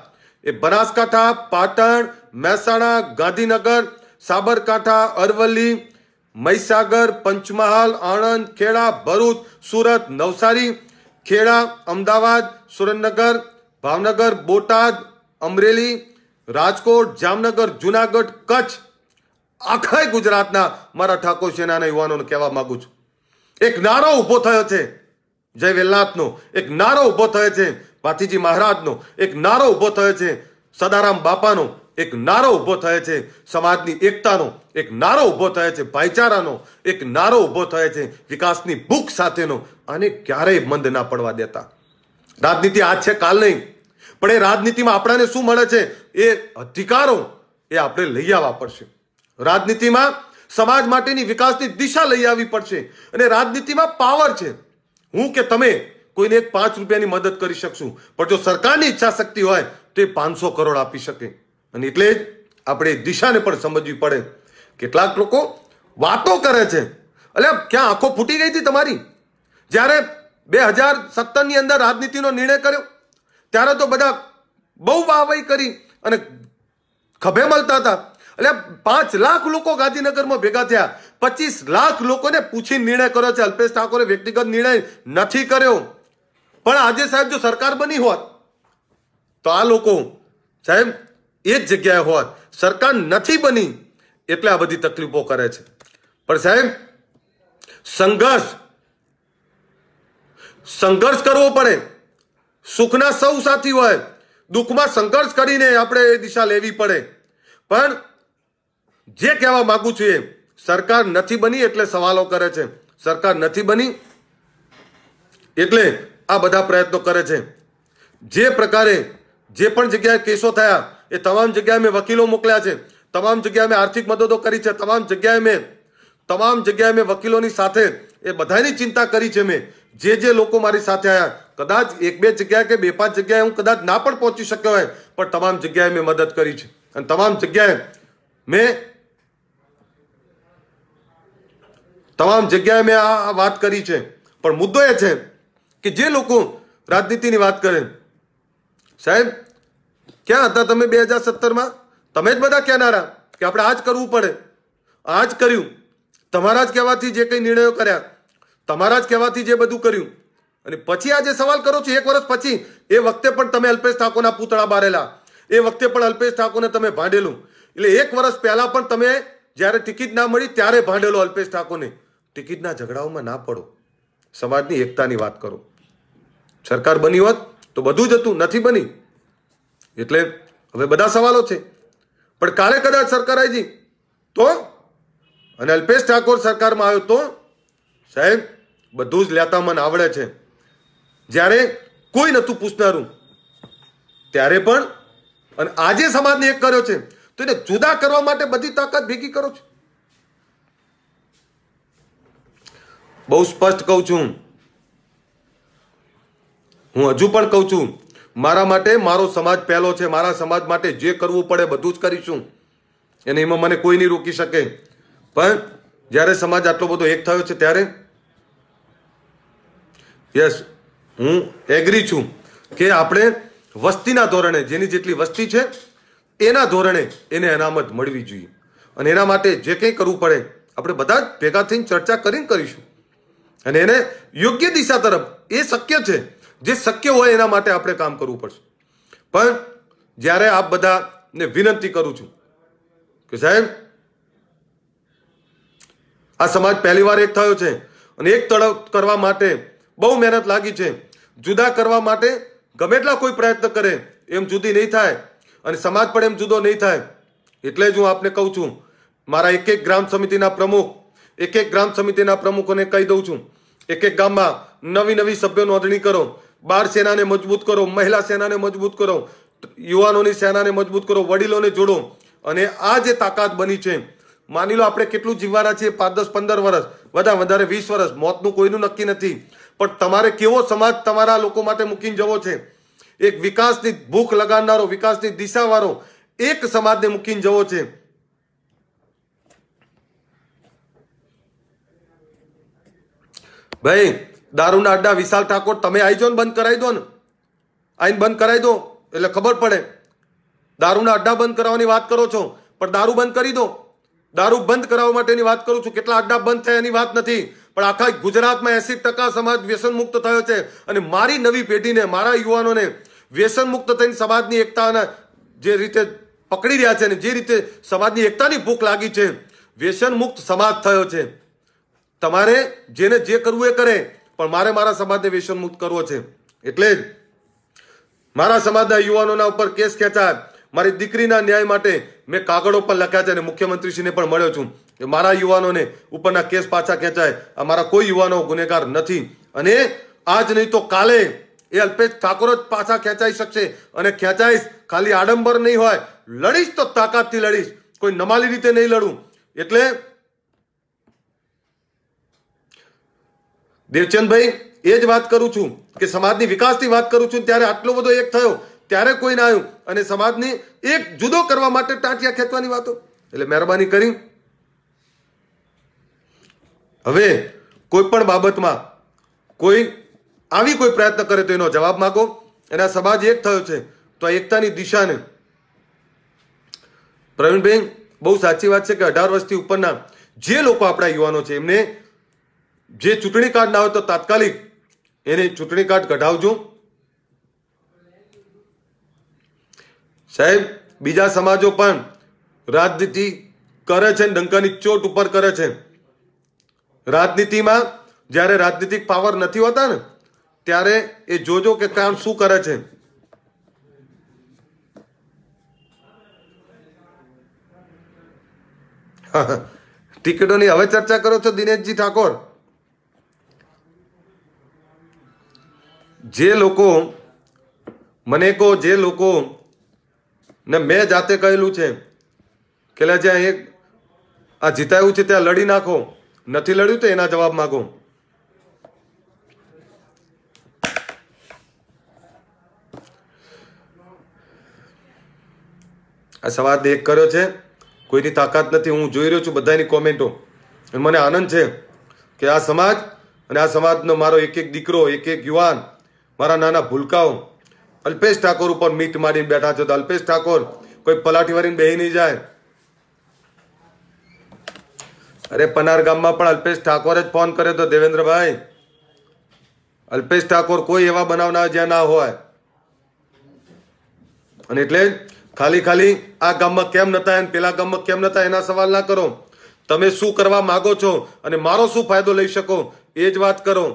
એ બનાસકાંઠા પાટણ મહેસાણા ગાંધીનગર સાબરકાંઠા અરવલ્લી મહીસાગર પંચમહાલ આણંદ ખેડા ભરૂચ સુરત નવસારી ખેડા અમદાવાદ સુરેન્દ્રનગર ભાવનગર બોટાદ અમરેલી રાજકોટ જામનગર જુનાગઢ કચ્છ આખા ગુજરાતના મારા ઠાકોર સેનાના યુવાનોને કહેવા માગું છું એક નારો ઊભો થયો છે જય વેલનાથનો એક નારો ઊભો થયો છે પાથીજી મહારાજનો એક નારો ઊભો થયો છે સદારામ બાપાનો એક નારો ઊભો થયો છે સમાજની એકતાનો એક નારો ઊભો થયો છે ભાઈચારાનો એક નારો ઊભો થયો છે વિકાસની ભૂખ સાથેનો અને ક્યારેય મંદ ના પડવા દેતા રાજનીતિ આજ છે કાલ નહીં પણ એ રાજનીતિમાં આપણને શું મળે છે એ અધિકારો એ આપણે લઈ આવવા પડશે રાજનીતિમાં સમાજ માટેની વિકાસની દિશા લઈ આવવી પડશે અને રાજનીતિમાં પાવર છે હું કે તમે કોઈને એક પાંચ રૂપિયાની મદદ કરી શકશું પણ જો સરકારની ઈચ્છા શક્તિ હોય તો એ પાંચસો કરોડ આપી શકે અને એટલે જ આપણે દિશાને પણ સમજવી પડે કેટલાક લોકો વાતો કરે છે એટલે ક્યાં આંખો ફૂટી ગઈ હતી તમારી જ્યારે બે હજાર સત્તરની અંદર રાજનીતિનો નિર્ણય કર્યો ત્યારે તો બધા બહુ વાહવાહી કરી અને ખભે મળતા હતા એટલે પાંચ લાખ લોકો ગાંધીનગરમાં ભેગા થયા પચીસ લાખ લોકોને પૂછી નિર્ણય કર્યો છે અલ્પેશ ઠાકોરે વ્યક્તિગત નિર્ણય નથી કર્યો પણ આજે સાહેબ જો સરકાર બની હોત તો આ લોકો સાહેબ એ જ જગ્યાએ હોત સરકાર નથી બની એટલે આ બધી તકલીફો કરે છે પણ સાહેબ સંઘર્ષ સંઘર્ષ કરવો પડે સુખના સૌ સાથી હોય દુઃખમાં સંઘર્ષ કરીને આપણે એ દિશા લેવી પડે પણ જે કહેવા માગું છું એ સરકાર નથી બની એટલે સવાલો કરે છે સરકાર નથી બની એટલે આ બધા પ્રયત્નો કરે છે જે પ્રકારે જે પણ જગ્યાએ કેસો થયા એ તમામ જગ્યાએ મેં વકીલો મોકલ્યા છે તમામ જગ્યાએ મેં આર્થિક મદદો કરી છે તમામ જગ્યાએ મેં તમામ જગ્યાએ મેં વકીલોની સાથે એ બધાની ચિંતા કરી છે મેં જે જે લોકો મારી સાથે આવ્યા કદાચ એક બે જગ્યાએ કે બે પાંચ જગ્યાએ હું કદાચ ના પણ પહોંચી શક્યો હોય પણ તમામ જગ્યાએ મેં મદદ કરી છે અને તમામ જગ્યાએ મેં તમામ જગ્યાએ મેં આ વાત કરી છે પણ મુદ્દો એ છે કે જે લોકો રાજનીતિની વાત કરે સાહેબ ક્યાં હતા તમે બે હજાર સત્તરમાં તમે જ બધા કહેનારા કે આપણે આ જ કરવું પડે આ જ કર્યું તમારા જ કહેવાથી જે કંઈ નિર્ણયો કર્યા તમારા જ કહેવાથી જે બધું કર્યું અને પછી આ જે સવાલ કરો છો એક વર્ષ પછી એ વખતે પણ તમે અલ્પેશ ઠાકોરના પૂતળા બારેલા એ વખતે પણ અલ્પેશ ઠાકોરને તમે ભાંડેલું એટલે એક વર્ષ પહેલાં પણ તમે જ્યારે ટિકિટ ના મળી ત્યારે ભાંડેલો અલ્પેશ ઠાકોરને ટિકિટના ઝઘડાઓમાં ના પડો સમાજની એકતાની વાત કરો સરકાર બની હોત તો બધું જ હતું નથી બની એટલે હવે બધા સવાલો છે પણ કાલે કદાચ સરકાર આવી તો અને અલ્પેશ ઠાકોર સરકારમાં આવ્યો તો સાહેબ બધું જ લેતા મને આવડે છે જ્યારે કોઈ નહોતું પૂછનારું ત્યારે પણ અને આજે સમાજને એક કર્યો છે તો એને જુદા કરવા માટે બધી તાકાત ભેગી કરો છો બહુ સ્પષ્ટ કહું છું હું હજુ પણ કહું છું મારા માટે મારો સમાજ પહેલો છે મારા સમાજ માટે જે કરવું પડે બધું જ કરીશું અને એમાં મને કોઈ નહીં રોકી શકે પણ જ્યારે સમાજ આટલો બધો એક થયો છે ત્યારે યસ હું એગ્રી છું કે આપણે વસ્તીના ધોરણે જેની જેટલી વસ્તી છે એના ધોરણે એને અનામત મળવી જોઈએ અને એના માટે જે કંઈ કરવું પડે આપણે બધા જ ભેગા થઈને ચર્ચા કરીને કરીશું અને એને યોગ્ય દિશા તરફ એ શક્ય છે જે શક્ય હોય એના માટે આપણે કામ કરવું પડશે પણ જ્યારે આપ બધાને વિનંતી કરું છું કે સાહેબ આ સમાજ પહેલી વાર એક થયો છે અને એક તડપ કરવા માટે બહુ મહેનત લાગી છે જુદા કરવા માટે ગમે એટલા કોઈ પ્રયત્ન કરે એમ જુદી નહીં થાય અને સમાજ પણ એમ જુદો નહીં થાય એટલે જ હું આપને કહું છું મારા એક એક ગ્રામ સમિતિના પ્રમુખ એક એક ગ્રામ સમિતિના પ્રમુખોને કહી દઉં છું એક એક ગામમાં નવી નવી સભ્યો નોંધણી કરો બાળ સેનાને મજબૂત કરો મહિલા સેનાને મજબૂત કરો યુવાનોની સેનાને મજબૂત કરો વડીલોને જોડો અને આ જે તાકાત બની છે માની લો આપણે કેટલું જીવવાના છીએ પાંચ દસ પંદર વર્ષ બધા વધારે વીસ વર્ષ મોતનું કોઈનું નક્કી નથી પણ તમારે કેવો સમાજ તમારા લોકો માટે મૂકીને જવો છે એક વિકાસની ભૂખ લગાડનારો વિકાસની દિશાવાળો એક સમાજને મૂકીને જવો છે ભાઈ દારૂના અડ્ડા વિશાલ ઠાકોર તમે આવી જાઓ ને બંધ કરાવી દો ને આવીને બંધ કરાવી દો એટલે ખબર પડે દારૂના અડ્ડા બંધ કરાવવાની વાત કરો છો પણ દારૂ બંધ કરી દો દારૂ બંધ કરાવવા માટેની વાત કરું છું કેટલા અડ્ડા બંધ થયા એની વાત નથી પણ આખા ગુજરાતમાં એસી ટકા સમાજ વ્યસન મુક્ત થયો છે અને મારી નવી પેઢીને મારા યુવાનોને વ્યસન મુક્ત થઈને સમાજની એકતાના જે રીતે પકડી રહ્યા છે અને જે રીતે સમાજની એકતાની ભૂખ લાગી છે વ્યસન મુક્ત સમાજ થયો છે તમારે જેને જે કરવું એ કરે પણ મારે મારા સમાજને વ્યસન મુક્ત કરવો છે એટલે જ મારા સમાજના યુવાનોના ઉપર કેસ ખેંચાત મારી દીકરીના ન્યાય માટે મેં કાગળો પર લખ્યા છે અને મુખ્યમંત્રીશ્રીને પણ મળ્યો છું કે મારા યુવાનોને ઉપરના કેસ પાછા ખેંચાય આ મારા કોઈ યુવાનો ગુનેગાર નથી અને આજ નહીં તો કાલે એ અલ્પેશ ઠાકોર જ પાછા ખેંચાઈ શકશે અને ખેંચાઈશ ખાલી આડંબર નહીં હોય લડીશ તો તાકાતથી લડીશ કોઈ નમાલી રીતે નહીં લડું એટલે દેવચંદભાઈ એ જ વાત કરું છું કે સમાજની વિકાસની વાત કરું છું ત્યારે આટલો બધો એક થયો ત્યારે કોઈને આવ્યું અને સમાજની એક જુદો કરવા માટે ટાંટિયા ખેંચવાની વાતો એટલે મહેરબાની કરી હવે કોઈ પણ બાબતમાં કોઈ આવી કોઈ પ્રયત્ન કરે તો એનો જવાબ માગો અને આ સમાજ એક થયો છે તો આ એકતાની દિશાને પ્રવીણભાઈ બહુ સાચી વાત છે કે અઢાર વર્ષથી ઉપરના જે લોકો આપણા યુવાનો છે એમને જે ચૂંટણી કાર્ડ ના હોય તો તાત્કાલિક એને ચૂંટણી કાર્ડ કઢાવજો સાહેબ બીજા સમાજો પણ રાજનીતિ કરે છે ડંકાની ચોટ ઉપર કરે છે રાજનીતિમાં જ્યારે રાજનીતિક પાવર નથી હોતા ને ત્યારે એ જોજો કે કામ શું કરે છે ટિકિટોની હવે ચર્ચા કરો છો દિનેશજી ઠાકોર જે લોકો મને કહો જે લોકો ને મેં જાતે કહેલું છે કે જ્યાં એક આ જીતાયું છે ત્યાં લડી નાખો નથી લડ્યું તો એના જવાબ માગો આ સવાદ એક કર્યો છે કોઈની તાકાત નથી હું જોઈ રહ્યો છું બધાની કોમેન્ટો મને આનંદ છે કે આ સમાજ અને આ સમાજનો મારો એક એક દીકરો એક એક યુવાન મારા નાના ભૂલકાઓ અલ્પેશ ઠાકોર ઉપર મીટ મારીને બેઠા છો તો અલ્પેશ ઠાકોર કોઈ પલાઠી વાળીને બેહી નહીં જાય અરે પનાર ગામમાં પણ અલ્પેશ ઠાકોરે જ ફોન કર્યો તો દેવેન્દ્રભાઈ અલ્પેશ ઠાકોર કોઈ એવા બનાવના જ્યાં ના હોય અને એટલે ખાલી ખાલી આ ગામમાં કેમ નતા એમ પેલા ગામમાં કેમ નતા એના સવાલ ના કરો તમે શું કરવા માગો છો અને મારો શું ફાયદો લઈ શકો એ જ વાત કરો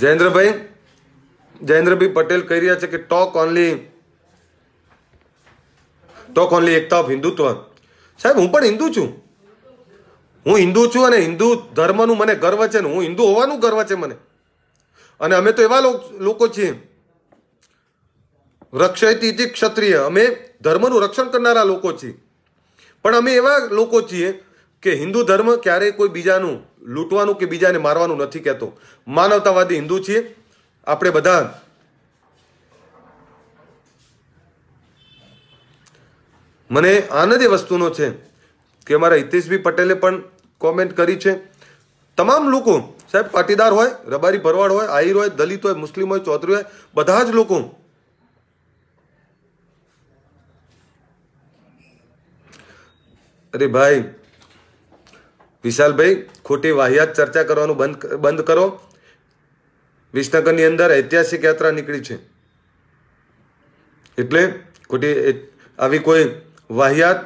જયેન્દ્રભાઈ જયેન્દ્રભાઈ પટેલ કહી રહ્યા છે કે talk only talk only ekta of Hindutva સાહેબ હું પણ હિન્દુ છું હું હિન્દુ છું અને હિન્દુ ધર્મનું મને ગર્વ છે ને હું હિન્દુ હોવાનું ગર્વ છે મને અને અમે તો એવા લોકો છીએ રક્ષયતી ક્ષત્રિય અમે ધર્મનું રક્ષણ કરનારા લોકો છીએ પણ અમે એવા લોકો છીએ કે હિન્દુ ધર્મ ક્યારેય કોઈ બીજાનું લૂંટવાનું કે બીજાને મારવાનું નથી કહેતો માનવતાવાદી હિન્દુ છીએ આપણે બધા મને આનંદ એ વસ્તુનો છે કે અમારા હિતેશભાઈ પટેલે પણ કોમેન્ટ કરી છે તમામ લોકો સાહેબ પાટીદાર હોય રબારી ભરવાડ હોય આહીર હોય દલિત હોય મુસ્લિમ હોય ચૌધરી હોય બધા જ લોકો અરે ભાઈ વિશાલભાઈ ખોટી વાહિયાત ચર્ચા કરવાનું બંધ બંધ કરો વિસનગરની અંદર ઐતિહાસિક યાત્રા નીકળી છે એટલે ખોટી આવી કોઈ વાહિયાત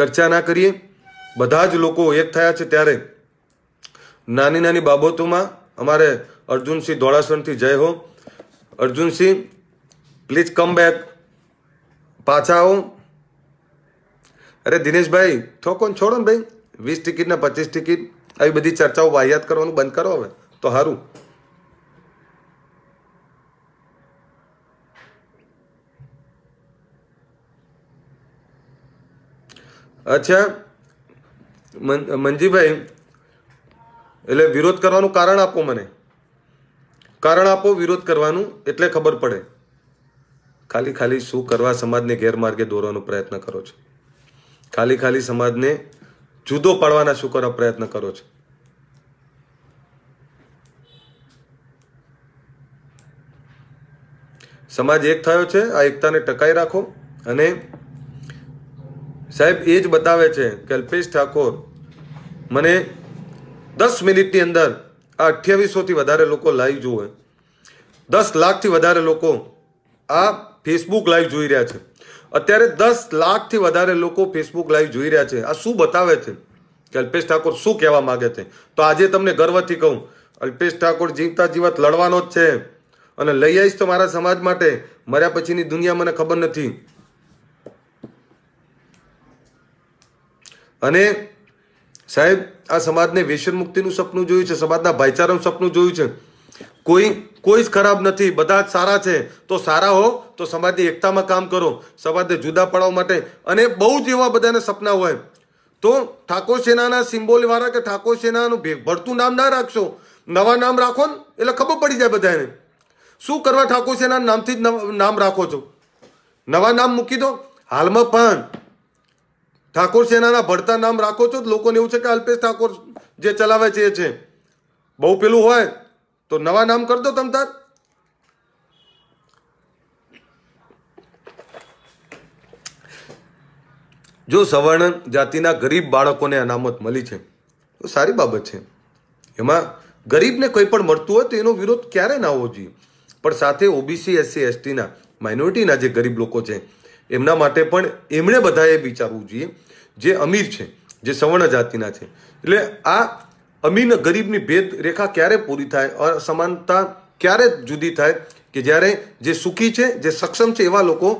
ચર્ચા ના કરીએ બધા જ લોકો એક થયા છે ત્યારે નાની નાની બાબતોમાં અમારે અર્જુનસિંહ ધોળાસણથી જય હો અર્જુનસિંહ પ્લીઝ કમ બેક પાછા આવો અરે દિનેશભાઈ થોકોન છોડો ને ભાઈ વીસ ટિકિટ ને પચીસ ટિકિટ આવી બધી ચર્ચાઓ વાહિયાત કરવાનું બંધ કરો હવે તો સારું અચ્છા મંજીભાઈ એટલે વિરોધ કરવાનું કારણ આપો મને કારણ આપો વિરોધ કરવાનું એટલે ખબર પડે ખાલી ખાલી શું કરવા સમાજને ગેરમાર્ગે દોરવાનો પ્રયત્ન કરો છો ખાલી ખાલી સમાજને જુદો પાડવાના શું કરવા પ્રયત્ન કરો છો સમાજ એક થયો છે આ એકતાને ટકાઈ રાખો અને સાહેબ એ જ બતાવે છે કે અલ્પેશ ઠાકોર મને દસ મિનિટની અંદર આ અઠ્યાવીસોથી વધારે લોકો લાઈવ જુએ દસ લાખથી વધારે લોકો આ ફેસબુક લાઈવ જોઈ રહ્યા છે અત્યારે દસ લાખથી વધારે લોકો ફેસબુક લાઈવ જોઈ રહ્યા છે આ શું બતાવે છે કે અલ્પેશ ઠાકોર શું કહેવા માગે છે તો આજે તમને ગર્વથી કહું અલ્પેશ ઠાકોર જીવતા જીવત લડવાનો જ છે અને લઈ આવીશ તો મારા સમાજ માટે મર્યા પછીની દુનિયા મને ખબર નથી અને સાહેબ આ સમાજને વ્યસન મુક્તિનું સપનું જોયું છે સમાજના ભાઈચારાનું સપનું જોયું છે કોઈ કોઈ જ ખરાબ નથી બધા જ સારા છે તો સારા હો તો સમાજની એકતામાં કામ કરો સમાજને જુદા પાડવા માટે અને બહુ જ એવા બધાને સપના હોય તો ઠાકોર સેનાના સિમ્બોલવાળા કે ઠાકોર સેનાનું ભરતું નામ ના રાખશો નવા નામ રાખો ને એટલે ખબર પડી જાય બધાને શું કરવા ઠાકોર સેના નામથી જ નામ રાખો છો નવા નામ મૂકી દો હાલમાં પણ ઠાકોર સેનાના ભરતા નામ રાખો છો લોકોને એવું છે કે અલ્પેશ ઠાકોર જે ચલાવે છે એ છે બહુ પેલું હોય તો નવા નામ કરી તમ તાર જો સવર્ણ જાતિના ગરીબ બાળકોને અનામત મળી છે તો સારી બાબત છે એમાં ગરીબને કંઈ પણ મળતું હોય તો એનો વિરોધ ક્યારે ના હોવો જોઈએ પણ સાથે ઓબીસી એસસી એસટીના માઇનોરિટીના જે ગરીબ લોકો છે એમના માટે પણ એમણે બધાએ વિચારવું જોઈએ જે અમીર છે જે સવર્ણ જાતિના છે એટલે આ અમીન ગરીબની ભેદ રેખા ક્યારે પૂરી થાય અસમાનતા ક્યારે જુદી થાય કે જ્યારે જે સુખી છે જે સક્ષમ છે એવા લોકો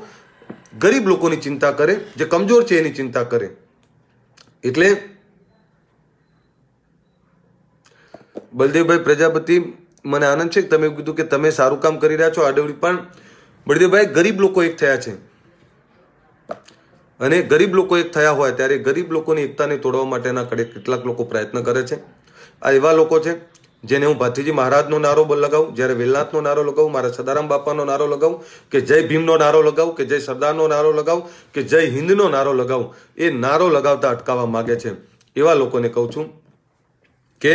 ગરીબ લોકોની ચિંતા કરે જે કમજોર છે એની ચિંતા કરે એટલે બલદેવભાઈ પ્રજાપતિ મને આનંદ છે કે તમે કીધું કે તમે સારું કામ કરી રહ્યા છો આડવડી પણ બળદેવભાઈ ગરીબ લોકો એક થયા છે અને ગરીબ લોકો એક થયા હોય ત્યારે ગરીબ લોકોની એકતાને તોડવા માટેના કેટલાક લોકો પ્રયત્ન કરે છે આ એવા લોકો છે જેને હું ભાતીજી મહારાજનો નારો લગાવું જ્યારે વેલનાથનો નારો લગાવું મારા સદારામ બાપાનો નારો લગાવું કે જય ભીમનો નારો લગાવું કે જય સરદારનો નારો લગાવું કે જય હિન્દનો નારો લગાવું એ નારો લગાવતા અટકાવવા માગે છે એવા લોકોને કહું છું કે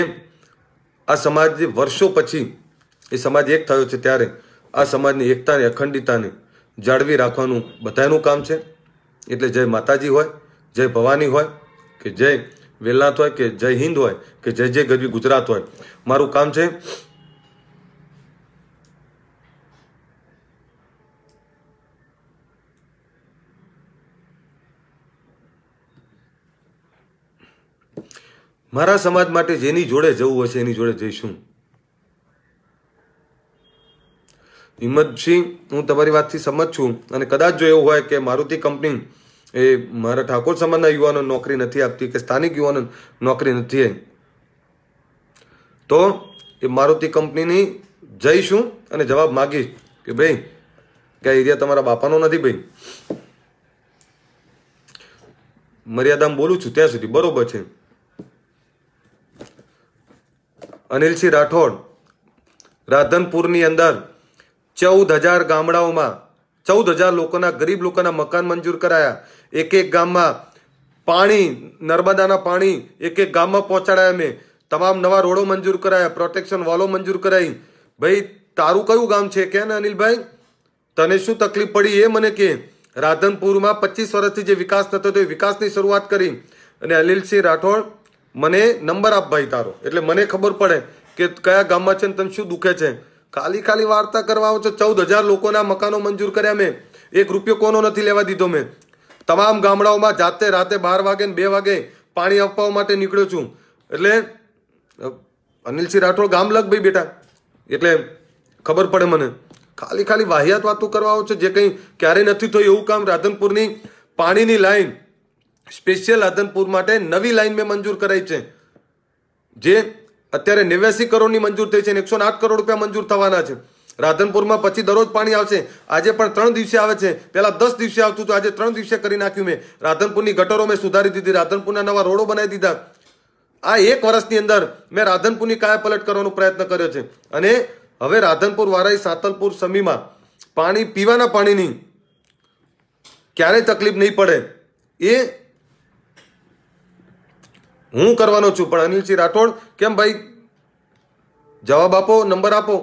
આ સમાજ વર્ષો પછી એ સમાજ એક થયો છે ત્યારે આ સમાજની એકતાની અખંડિતાને જાળવી રાખવાનું બધાનું કામ છે એટલે જય માતાજી હોય જય ભવાની હોય કે જય વેલાંત હોય કે જય હિન્દ હોય કે જય જય ગરવી ગુજરાત હોય મારું કામ છે મારા સમાજ માટે જેની જોડે જવું હશે એની જોડે જઈશું હિંમતસિંહ હું તમારી વાતથી સમજ છું અને કદાચ જો એવું હોય કે મારુતિ કંપની એ મારા ઠાકોર સમાજના યુવાનો નોકરી નથી આપતી કે સ્થાનિક યુવાનો નોકરી નથી તો એ મારુતિ કંપનીની જઈશું અને જવાબ માગીશ કે ભાઈ કે એરિયા તમારા બાપાનો નથી ભાઈ મર્યાદામાં બોલું છું ત્યાં સુધી બરોબર છે અનિલસિંહ રાઠોડ રાધનપુરની અંદર ચૌદ હજાર ગામડાઓમાં ચૌદ હજાર લોકોના ગરીબ લોકોના મકાન મંજૂર કરાયા એક એક ગામમાં પાણી નર્મદાના પાણી એક એક ગામમાં પહોંચાડાયા મેં તમામ નવા રોડો મંજૂર કરાયા પ્રોટેક્શન વોલો મંજૂર કરાવી ભાઈ તારું કયું ગામ છે કે ને અનિલભાઈ તને શું તકલીફ પડી એ મને કે રાધનપુરમાં પચીસ વર્ષથી જે વિકાસ થતો હતો એ વિકાસની શરૂઆત કરી અને અનિલસિંહ રાઠોડ મને નંબર આપ ભાઈ તારો એટલે મને ખબર પડે કે કયા ગામમાં છે ને તને શું દુખે છે ખાલી ખાલી વાર્તા કરવા આવો છો ચૌદ હજાર લોકોના મકાનો મંજૂર કર્યા મેં એક રૂપિયો કોનો નથી લેવા દીધો મેં તમામ ગામડાઓમાં જાતે રાતે બાર વાગે ને બે વાગે પાણી આપવા માટે નીકળ્યો છું એટલે અનિલસિંહ રાઠોડ ગામ લગ ભાઈ બેટા એટલે ખબર પડે મને ખાલી ખાલી વાહિયાત વાતો કરવા આવો છે જે કંઈ ક્યારેય નથી થયું એવું કામ રાધનપુરની પાણીની લાઈન સ્પેશિયલ રાધનપુર માટે નવી લાઈન મેં મંજૂર કરાઈ છે જે અત્યારે નેવ્યાસી કરોડની મંજૂર થઈ છે અને એકસો આઠ કરોડ રૂપિયા મંજૂર થવાના છે રાધનપુરમાં પછી દરરોજ પાણી આવશે આજે પણ ત્રણ દિવસે આવે છે પહેલાં દસ દિવસે આવતું હતું આજે ત્રણ દિવસે કરી નાખ્યું મેં રાધનપુરની ગટરો મેં સુધારી દીધી રાધનપુરના નવા રોડો બનાવી દીધા આ એક વર્ષની અંદર મેં રાધનપુરની કાયા પલટ કરવાનો પ્રયત્ન કર્યો છે અને હવે રાધનપુર વારાઈ સાતલપુર સમીમાં પાણી પીવાના પાણીની ક્યારેય તકલીફ નહીં પડે એ હું કરવાનો છું પણ અનિલસિંહ રાઠોડ કેમ ભાઈ જવાબ આપો નંબર આપો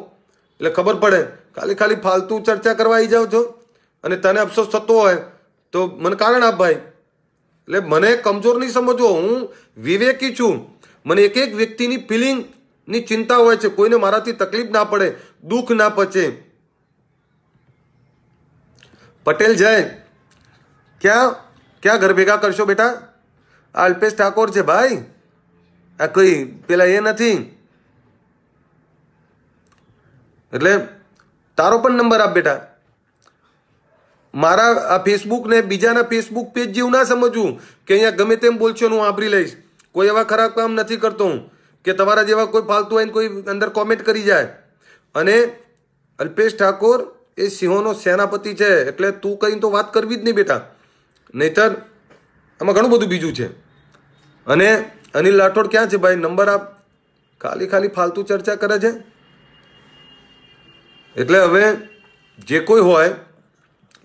એટલે ખબર પડે ખાલી ખાલી ફાલતુ ચર્ચા કરવા આવી જાઓ છો અને તને અફસોસ થતો હોય તો મને કારણ આપ ભાઈ એટલે મને કમજોર નહીં સમજવો હું વિવેકી છું મને એક એક વ્યક્તિની ફિલિંગની ચિંતા હોય છે કોઈને મારાથી તકલીફ ના પડે દુઃખ ના પચે પટેલ જય ક્યાં ક્યાં ઘર ભેગા કરશો બેટા આ અલ્પેશ ઠાકોર છે ભાઈ આ કોઈ પેલા એ નથી એટલે તારો પણ નંબર આપ બેટા મારા આ ફેસબુકને બીજાના ફેસબુક પેજ જેવું ના સમજવું કે અહીંયા ગમે તેમ બોલશો હું આભરી લઈશ કોઈ એવા ખરાબ કામ નથી કરતો હું કે તમારા જેવા કોઈ ફાલતું હોય કોઈ અંદર કોમેન્ટ કરી જાય અને અલ્પેશ ઠાકોર એ સિંહોનો સેનાપતિ છે એટલે તું કહીને તો વાત કરવી જ નહીં બેટા નહીતર આમાં ઘણું બધું બીજું છે અને અનિલ રાઠોડ ક્યાં છે ભાઈ નંબર આપ ખાલી ખાલી ફાલતું ચર્ચા કરે છે એટલે હવે જે કોઈ હોય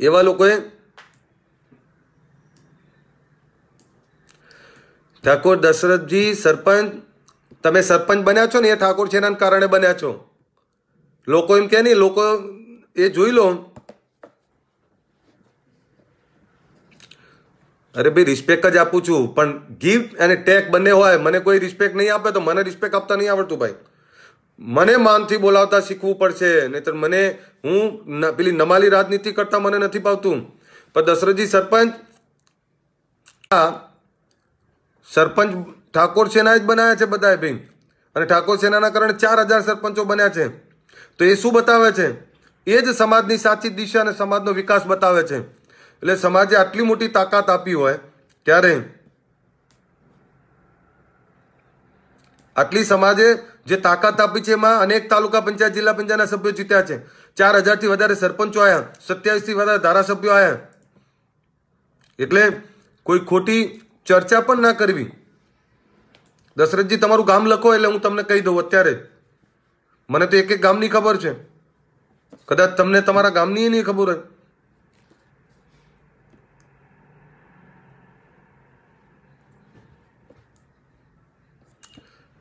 એવા લોકોએ ઠાકોર દશરથજી સરપંચ તમે સરપંચ બન્યા છો ને એ ઠાકોર છે એના કારણે બન્યા છો લોકો એમ કે નહીં લોકો એ જોઈ લો અરે ભાઈ રિસ્પેક્ટ જ આપું છું પણ ગિફ્ટ અને ટેક બંને હોય મને કોઈ રિસ્પેક્ટ નહીં આપે તો મને રિસ્પેક્ટ આપતા નહીં આવડતું ભાઈ મને માનથી બોલાવતા શીખવું પડશે નહીતર મને હું પેલી નમાલી રાજનીતિ કરતા મને નથી પાવતું પણ દશરથજી સરપંચ સરપંચ ઠાકોર સેના જ બનાવ્યા છે બધાએ ભાઈ અને ઠાકોર સેનાના કારણે ચાર હજાર સરપંચો બન્યા છે તો એ શું બતાવે છે એ જ સમાજની સાચી દિશા અને સમાજનો વિકાસ બતાવે છે એટલે સમાજે આટલી મોટી તાકાત આપી હોય ત્યારે આટલી સમાજે જે તાકાત આપી છે એમાં અનેક તાલુકા પંચાયત જિલ્લા પંચાયતના સભ્યો જીત્યા છે ચાર હજારથી વધારે સરપંચો આવ્યા સત્યાવીસથી વધારે ધારાસભ્યો આવ્યા એટલે કોઈ ખોટી ચર્ચા પણ ના કરવી દશરથજી તમારું ગામ લખો એટલે હું તમને કહી દઉં અત્યારે મને તો એક એક ગામની ખબર છે કદાચ તમને તમારા ગામની નહીં ખબર હોય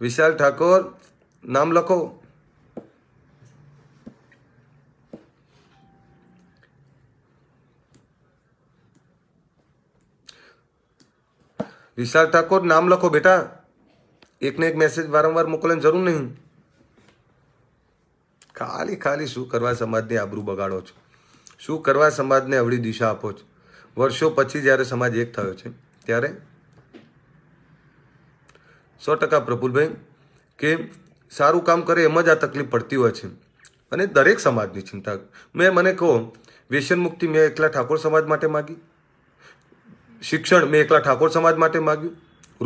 વિશાલ ઠાકોર નામ લખો વિશાલ ઠાકોર નામ લખો બેટા એકને એક મેસેજ વારંવાર મોકલવાની જરૂર નહીં ખાલી ખાલી શું કરવા સમાજની આબરૂ બગાડો છો શું કરવા સમાજને અવળી દિશા આપો છો વર્ષો પછી જ્યારે સમાજ એક થયો છે ત્યારે સો ટકા પ્રફુલભાઈ કે સારું કામ કરે એમ જ આ તકલીફ પડતી હોય છે અને દરેક સમાજની ચિંતા મેં મને કહો વ્યસન મુક્તિ મેં એકલા ઠાકોર સમાજ માટે માગી શિક્ષણ મેં એકલા ઠાકોર સમાજ માટે માગ્યું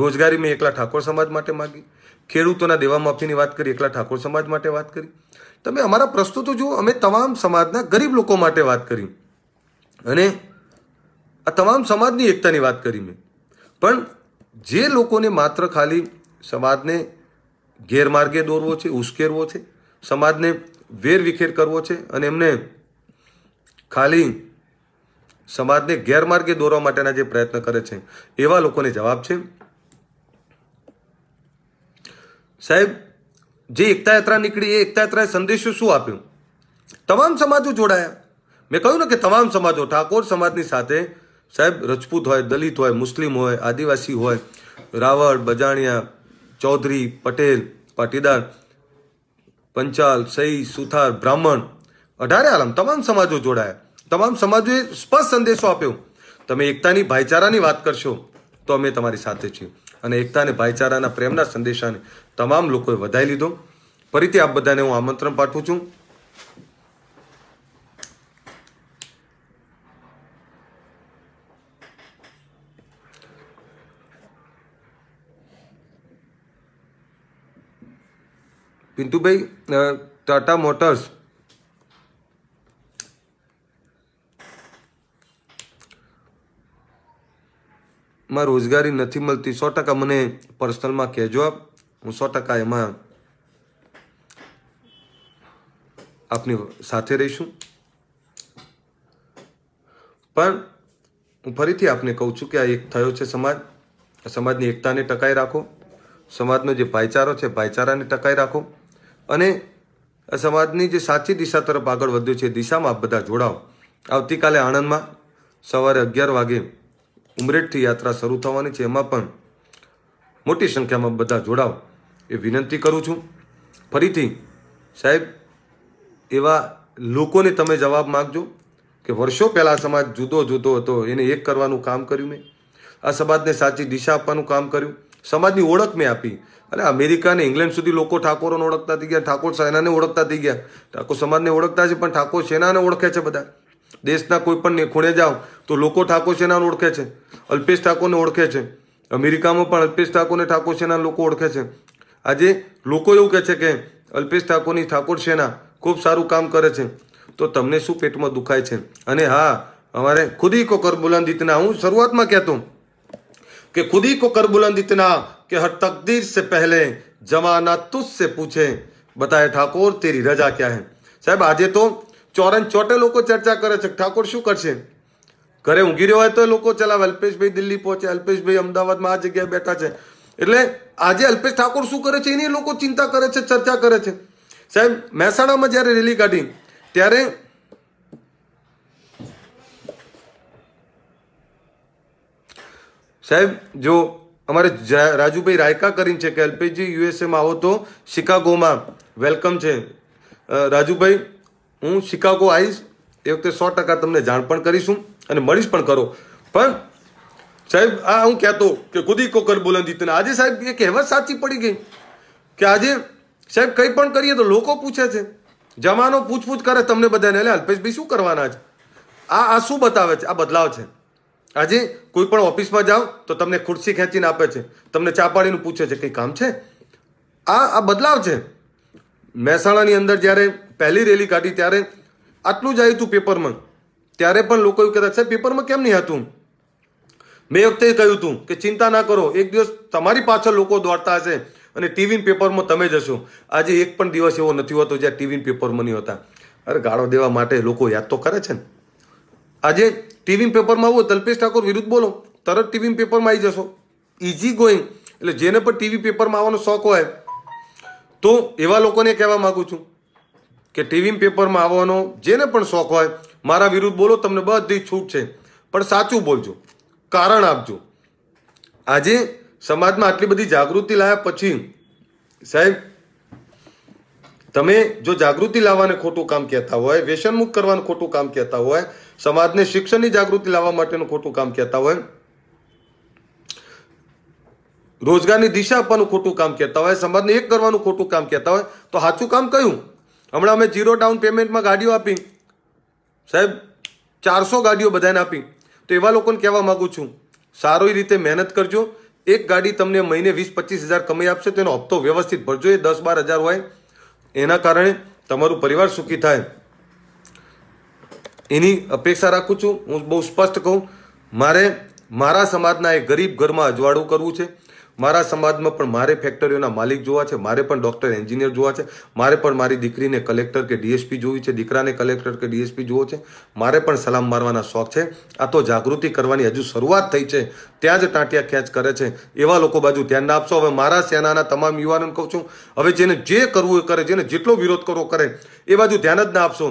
રોજગારી મેં એકલા ઠાકોર સમાજ માટે માગી ખેડૂતોના દેવા માફીની વાત કરી એકલા ઠાકોર સમાજ માટે વાત કરી તમે અમારા પ્રસ્તુતો જુઓ અમે તમામ સમાજના ગરીબ લોકો માટે વાત કરી અને આ તમામ સમાજની એકતાની વાત કરી મેં પણ જે લોકોને માત્ર ખાલી સમાજને ગેરમાર્ગે દોરવો છે ઉશ્કેરવો છે સમાજને વેરવિખેર કરવો છે અને એમને ખાલી સમાજને ગેરમાર્ગે દોરવા માટેના જે પ્રયત્ન કરે છે એવા લોકોને જવાબ છે સાહેબ જે એકતા યાત્રા નીકળી એ એકતા યાત્રાએ સંદેશો શું આપ્યું તમામ સમાજો જોડાયા મેં કહ્યું ને કે તમામ સમાજો ઠાકોર સમાજની સાથે સાહેબ રજપૂત હોય દલિત હોય મુસ્લિમ હોય આદિવાસી હોય રાવળ બજાણિયા ચૌધરી પટેલ પાટીદાર પંચાલ સહી સુથાર બ્રાહ્મણ અઢારે આલમ તમામ સમાજો જોડાયા તમામ સમાજોએ સ્પષ્ટ સંદેશો આપ્યો તમે એકતાની ભાઈચારાની વાત કરશો તો અમે તમારી સાથે છીએ અને એકતાને ભાઈચારાના પ્રેમના સંદેશાને તમામ લોકોએ વધાઈ લીધો ફરીથી આપ બધાને હું આમંત્રણ પાઠવું છું પિન્ટુભાઈ ટાટા મોટર્સ માં રોજગારી નથી મળતી સો ટકા મને પર્સનલમાં કહેજો આપ હું સો ટકા એમાં આપની સાથે રહીશું પણ હું ફરીથી આપને કહું છું કે આ એક થયો છે સમાજ સમાજની એકતાને ટકાઈ રાખો સમાજનો જે ભાઈચારો છે ભાઈચારાને ટકાઈ રાખો અને સમાજની જે સાચી દિશા તરફ આગળ વધ્યું છે દિશામાં આપ બધા જોડાઓ આવતીકાલે આણંદમાં સવારે અગિયાર વાગે ઉમરેઠથી યાત્રા શરૂ થવાની છે એમાં પણ મોટી સંખ્યામાં બધા જોડાઓ એ વિનંતી કરું છું ફરીથી સાહેબ એવા લોકોને તમે જવાબ માગજો કે વર્ષો પહેલાં સમાજ જુદો જુદો હતો એને એક કરવાનું કામ કર્યું મેં આ સમાજને સાચી દિશા આપવાનું કામ કર્યું સમાજની ઓળખ મેં આપી અરે અમેરિકા ને ઇંગ્લેન્ડ સુધી લોકો ઠાકોરોને ઓળખતા થઈ ગયા ઠાકોર સેનાને ઓળખતા થઈ ગયા ઠાકોર સમાજને ઓળખતા છે પણ ઠાકોર સેનાને ઓળખે છે બધા દેશના કોઈ પણ ખૂણે જાઓ તો લોકો ઠાકોર સેનાને ઓળખે છે અલ્પેશ ઠાકોરને ઓળખે છે અમેરિકામાં પણ અલ્પેશ ઠાકોરને ઠાકોર સેના લોકો ઓળખે છે આજે લોકો એવું કહે છે કે અલ્પેશ ઠાકોરની ઠાકોર સેના ખૂબ સારું કામ કરે છે તો તમને શું પેટમાં દુખાય છે અને હા અમારે ખુદી કો કર બુલંદ હું શરૂઆતમાં કહેતો कि खुदी को कर बुलंद इतना कि हर तकदीर से पहले जमाना तुझसे पूछे બતાય ઠાકોર તેરી રજા ક્યાં હે સાહેબ આજે તો ચોરન ચોટે લોકો ચર્ચા કરે છે ઠાકોર શું કરશે ઘરે ઊંઘી રહ્યો હોય તો લોકો ચલાવે અલ્પેશભાઈ દિલ્હી પહોંચે અલ્પેશભાઈ અમદાવાદમાં આ જગ્યાએ બેઠા છે એટલે આજે અલ્પેશ ઠાકોર શું કરે છે એની લોકો ચિંતા કરે છે ચર્ચા કરે છે સાહેબ મહેસાણામાં જ્યારે રેલી કાઢી ત્યારે સાહેબ જો અમારે રાજુભાઈ રાયકા કરીને છે કે એલપીજી યુએસએમાં આવો તો શિકાગોમાં વેલકમ છે રાજુભાઈ હું શિકાગો આવીશ એ વખતે સો ટકા તમને જાણ પણ કરીશું અને મળીશ પણ કરો પણ સાહેબ આ હું કહેતો કે કુદી કોકર બુલંદી તને આજે સાહેબ એ કહેવત સાચી પડી ગઈ કે આજે સાહેબ કંઈ પણ કરીએ તો લોકો પૂછે છે જમાનો પૂછપૂછ કરે તમને બધાને એટલે અલ્પેશભાઈ શું કરવાના છે આ આ શું બતાવે છે આ બદલાવ છે આજે કોઈ પણ ઓફિસમાં જાઓ તો તમને ખુરશી ખેંચીને આપે છે તમને ચાપાડીનું પૂછે છે કંઈ કામ છે આ આ બદલાવ છે મહેસાણાની અંદર જ્યારે પહેલી રેલી કાઢી ત્યારે આટલું જ આવ્યું હતું પેપરમાં ત્યારે પણ લોકો એવું કહેતા સાહેબ પેપરમાં કેમ નહીં હતું મેં વખતે કહ્યું હતું કે ચિંતા ના કરો એક દિવસ તમારી પાછળ લોકો દોડતા હશે અને ટીવી પેપરમાં તમે જશો આજે એક પણ દિવસ એવો નથી હોતો જ્યાં ટીવીન પેપરમાં નહીં હોતા અરે ગાળો દેવા માટે લોકો યાદ તો કરે છે ને આજે ટીવી પેપરમાં આવો તલ્પેશ ઠાકોર વિરુદ્ધ બોલો તરત ટીવી પેપરમાં આવી જશો ઇઝી ગોઈંગ એટલે જેને પણ ટીવી પેપરમાં આવવાનો શોખ હોય તો એવા લોકોને કહેવા માગું છું કે ટીવી પેપરમાં આવવાનો જેને પણ શોખ હોય મારા વિરુદ્ધ બોલો તમને બધી છૂટ છે પણ સાચું બોલજો કારણ આપજો આજે સમાજમાં આટલી બધી જાગૃતિ લાયા પછી સાહેબ તમે જો જાગૃતિ લાવવાને ખોટું કામ કહેતા હોય વ્યસનમુક્ત કરવાનું ખોટું કામ કહેતા હોય સમાજને શિક્ષણની જાગૃતિ લાવવા માટેનું ખોટું કામ કહેતા હોય રોજગારની દિશા આપવાનું ખોટું કામ કહેતા હોય સમાજને એક કરવાનું ખોટું કામ કહેતા હોય તો સાચું કામ કયું હમણાં અમે ઝીરો ડાઉન પેમેન્ટમાં ગાડીઓ આપી સાહેબ ચારસો ગાડીઓ બધાને આપી તો એવા લોકોને કહેવા માગું છું સારી રીતે મહેનત કરજો એક ગાડી તમને મહિને વીસ પચીસ હજાર કમાઈ આપશે તેનો હપ્તો વ્યવસ્થિત ભરજો એ દસ બાર હજાર હોય એના કારણે તમારું પરિવાર સુખી થાય એની અપેક્ષા રાખું છું હું બહુ સ્પષ્ટ કહું મારે મારા સમાજના એક ગરીબ ઘરમાં અજવાળું કરવું છે મારા સમાજમાં પણ મારે ફેક્ટરીઓના માલિક જોવા છે મારે પણ ડૉક્ટર એન્જિનિયર જોવા છે મારે પણ મારી દીકરીને કલેક્ટર કે ડીએસપી જોવી છે દીકરાને કલેક્ટર કે ડીએસપી જોવો છે મારે પણ સલામ મારવાના શોખ છે આ તો જાગૃતિ કરવાની હજુ શરૂઆત થઈ છે ત્યાં જ ટાંટિયા ખેંચ કરે છે એવા લોકો બાજુ ધ્યાન ના આપશો હવે મારા સેનાના તમામ યુવાનોને કહું છું હવે જેને જે કરવું એ કરે જેને જેટલો વિરોધ કરવો કરે એ બાજુ ધ્યાન જ ના આપશો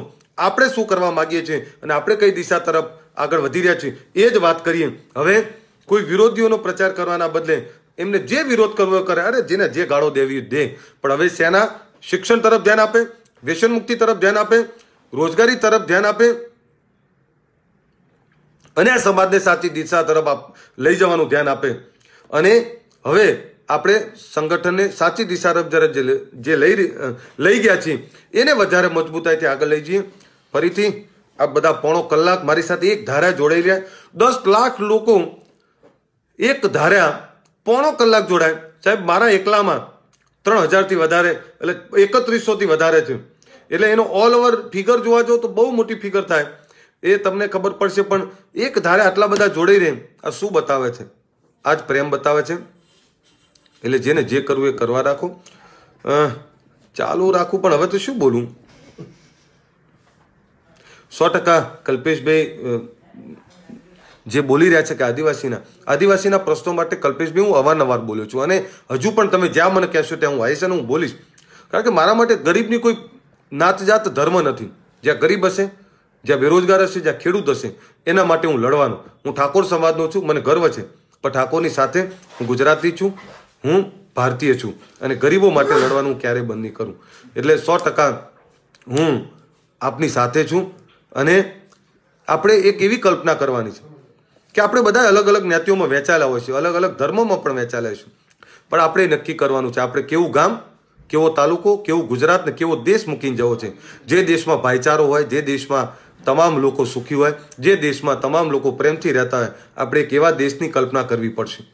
આપણે શું કરવા માગીએ છીએ અને આપણે કઈ દિશા તરફ આગળ વધી રહ્યા છીએ એ જ વાત કરીએ હવે કોઈ વિરોધીઓનો પ્રચાર કરવાના બદલે એમને જે વિરોધ કરવો કરે અરે જેને જે ગાળો દેવી દે પણ હવે સેના શિક્ષણ તરફ ધ્યાન આપે વ્યસન મુક્તિ તરફ ધ્યાન આપે રોજગારી તરફ ધ્યાન આપે અને આ સમાજને સાચી દિશા તરફ લઈ જવાનું ધ્યાન આપે અને હવે આપણે સંગઠનને સાચી દિશા તરફ જ્યારે જે લઈ લઈ ગયા છીએ એને વધારે મજબૂતાઈથી આગળ લઈ જઈએ ફરીથી આ બધા પોણો કલાક મારી સાથે એક ધારા જોડાઈ રહ્યા દસ લાખ લોકો એક ધારા પોણો કલાક જોડાય સાહેબ મારા એકલામાં ત્રણ હજારથી વધારે એટલે એકત્રીસોથી વધારે થયું એટલે એનો ઓલ ઓવર ફિગર જોવા જાઓ તો બહુ મોટી ફિગર થાય એ તમને ખબર પડશે પણ એક ધારે આટલા બધા જોડાઈ રહે આ શું બતાવે છે આ જ પ્રેમ બતાવે છે એટલે જેને જે કરવું એ કરવા રાખો ચાલુ રાખું પણ હવે તો શું બોલું સો ટકા કલ્પેશભાઈ જે બોલી રહ્યા છે કે આદિવાસીના આદિવાસીના પ્રશ્નો માટે કલ્પેશભાઈ હું અવારનવાર બોલું છું અને હજુ પણ તમે જ્યાં મને કહેશો ત્યાં હું આવીશ અને હું બોલીશ કારણ કે મારા માટે ગરીબની કોઈ નાતજાત ધર્મ નથી જ્યાં ગરીબ હશે જ્યાં બેરોજગાર હશે જ્યાં ખેડૂત હશે એના માટે હું લડવાનો હું ઠાકોર સમાજનો છું મને ગર્વ છે પણ ઠાકોરની સાથે હું ગુજરાતી છું હું ભારતીય છું અને ગરીબો માટે લડવાનું હું ક્યારેય બંધ નહીં કરું એટલે સો ટકા હું આપની સાથે છું અને આપણે એક એવી કલ્પના કરવાની છે કે આપણે બધા અલગ અલગ જ્ઞાતિઓમાં વહેંચાયેલા હોય છે અલગ અલગ ધર્મોમાં પણ વહેંચાયેલા છું પણ આપણે નક્કી કરવાનું છે આપણે કેવું ગામ કેવો તાલુકો કેવું ગુજરાત ને કેવો દેશ મૂકીને જવો છે જે દેશમાં ભાઈચારો હોય જે દેશમાં તમામ લોકો સુખી હોય જે દેશમાં તમામ લોકો પ્રેમથી રહેતા હોય આપણે કેવા દેશની કલ્પના કરવી પડશે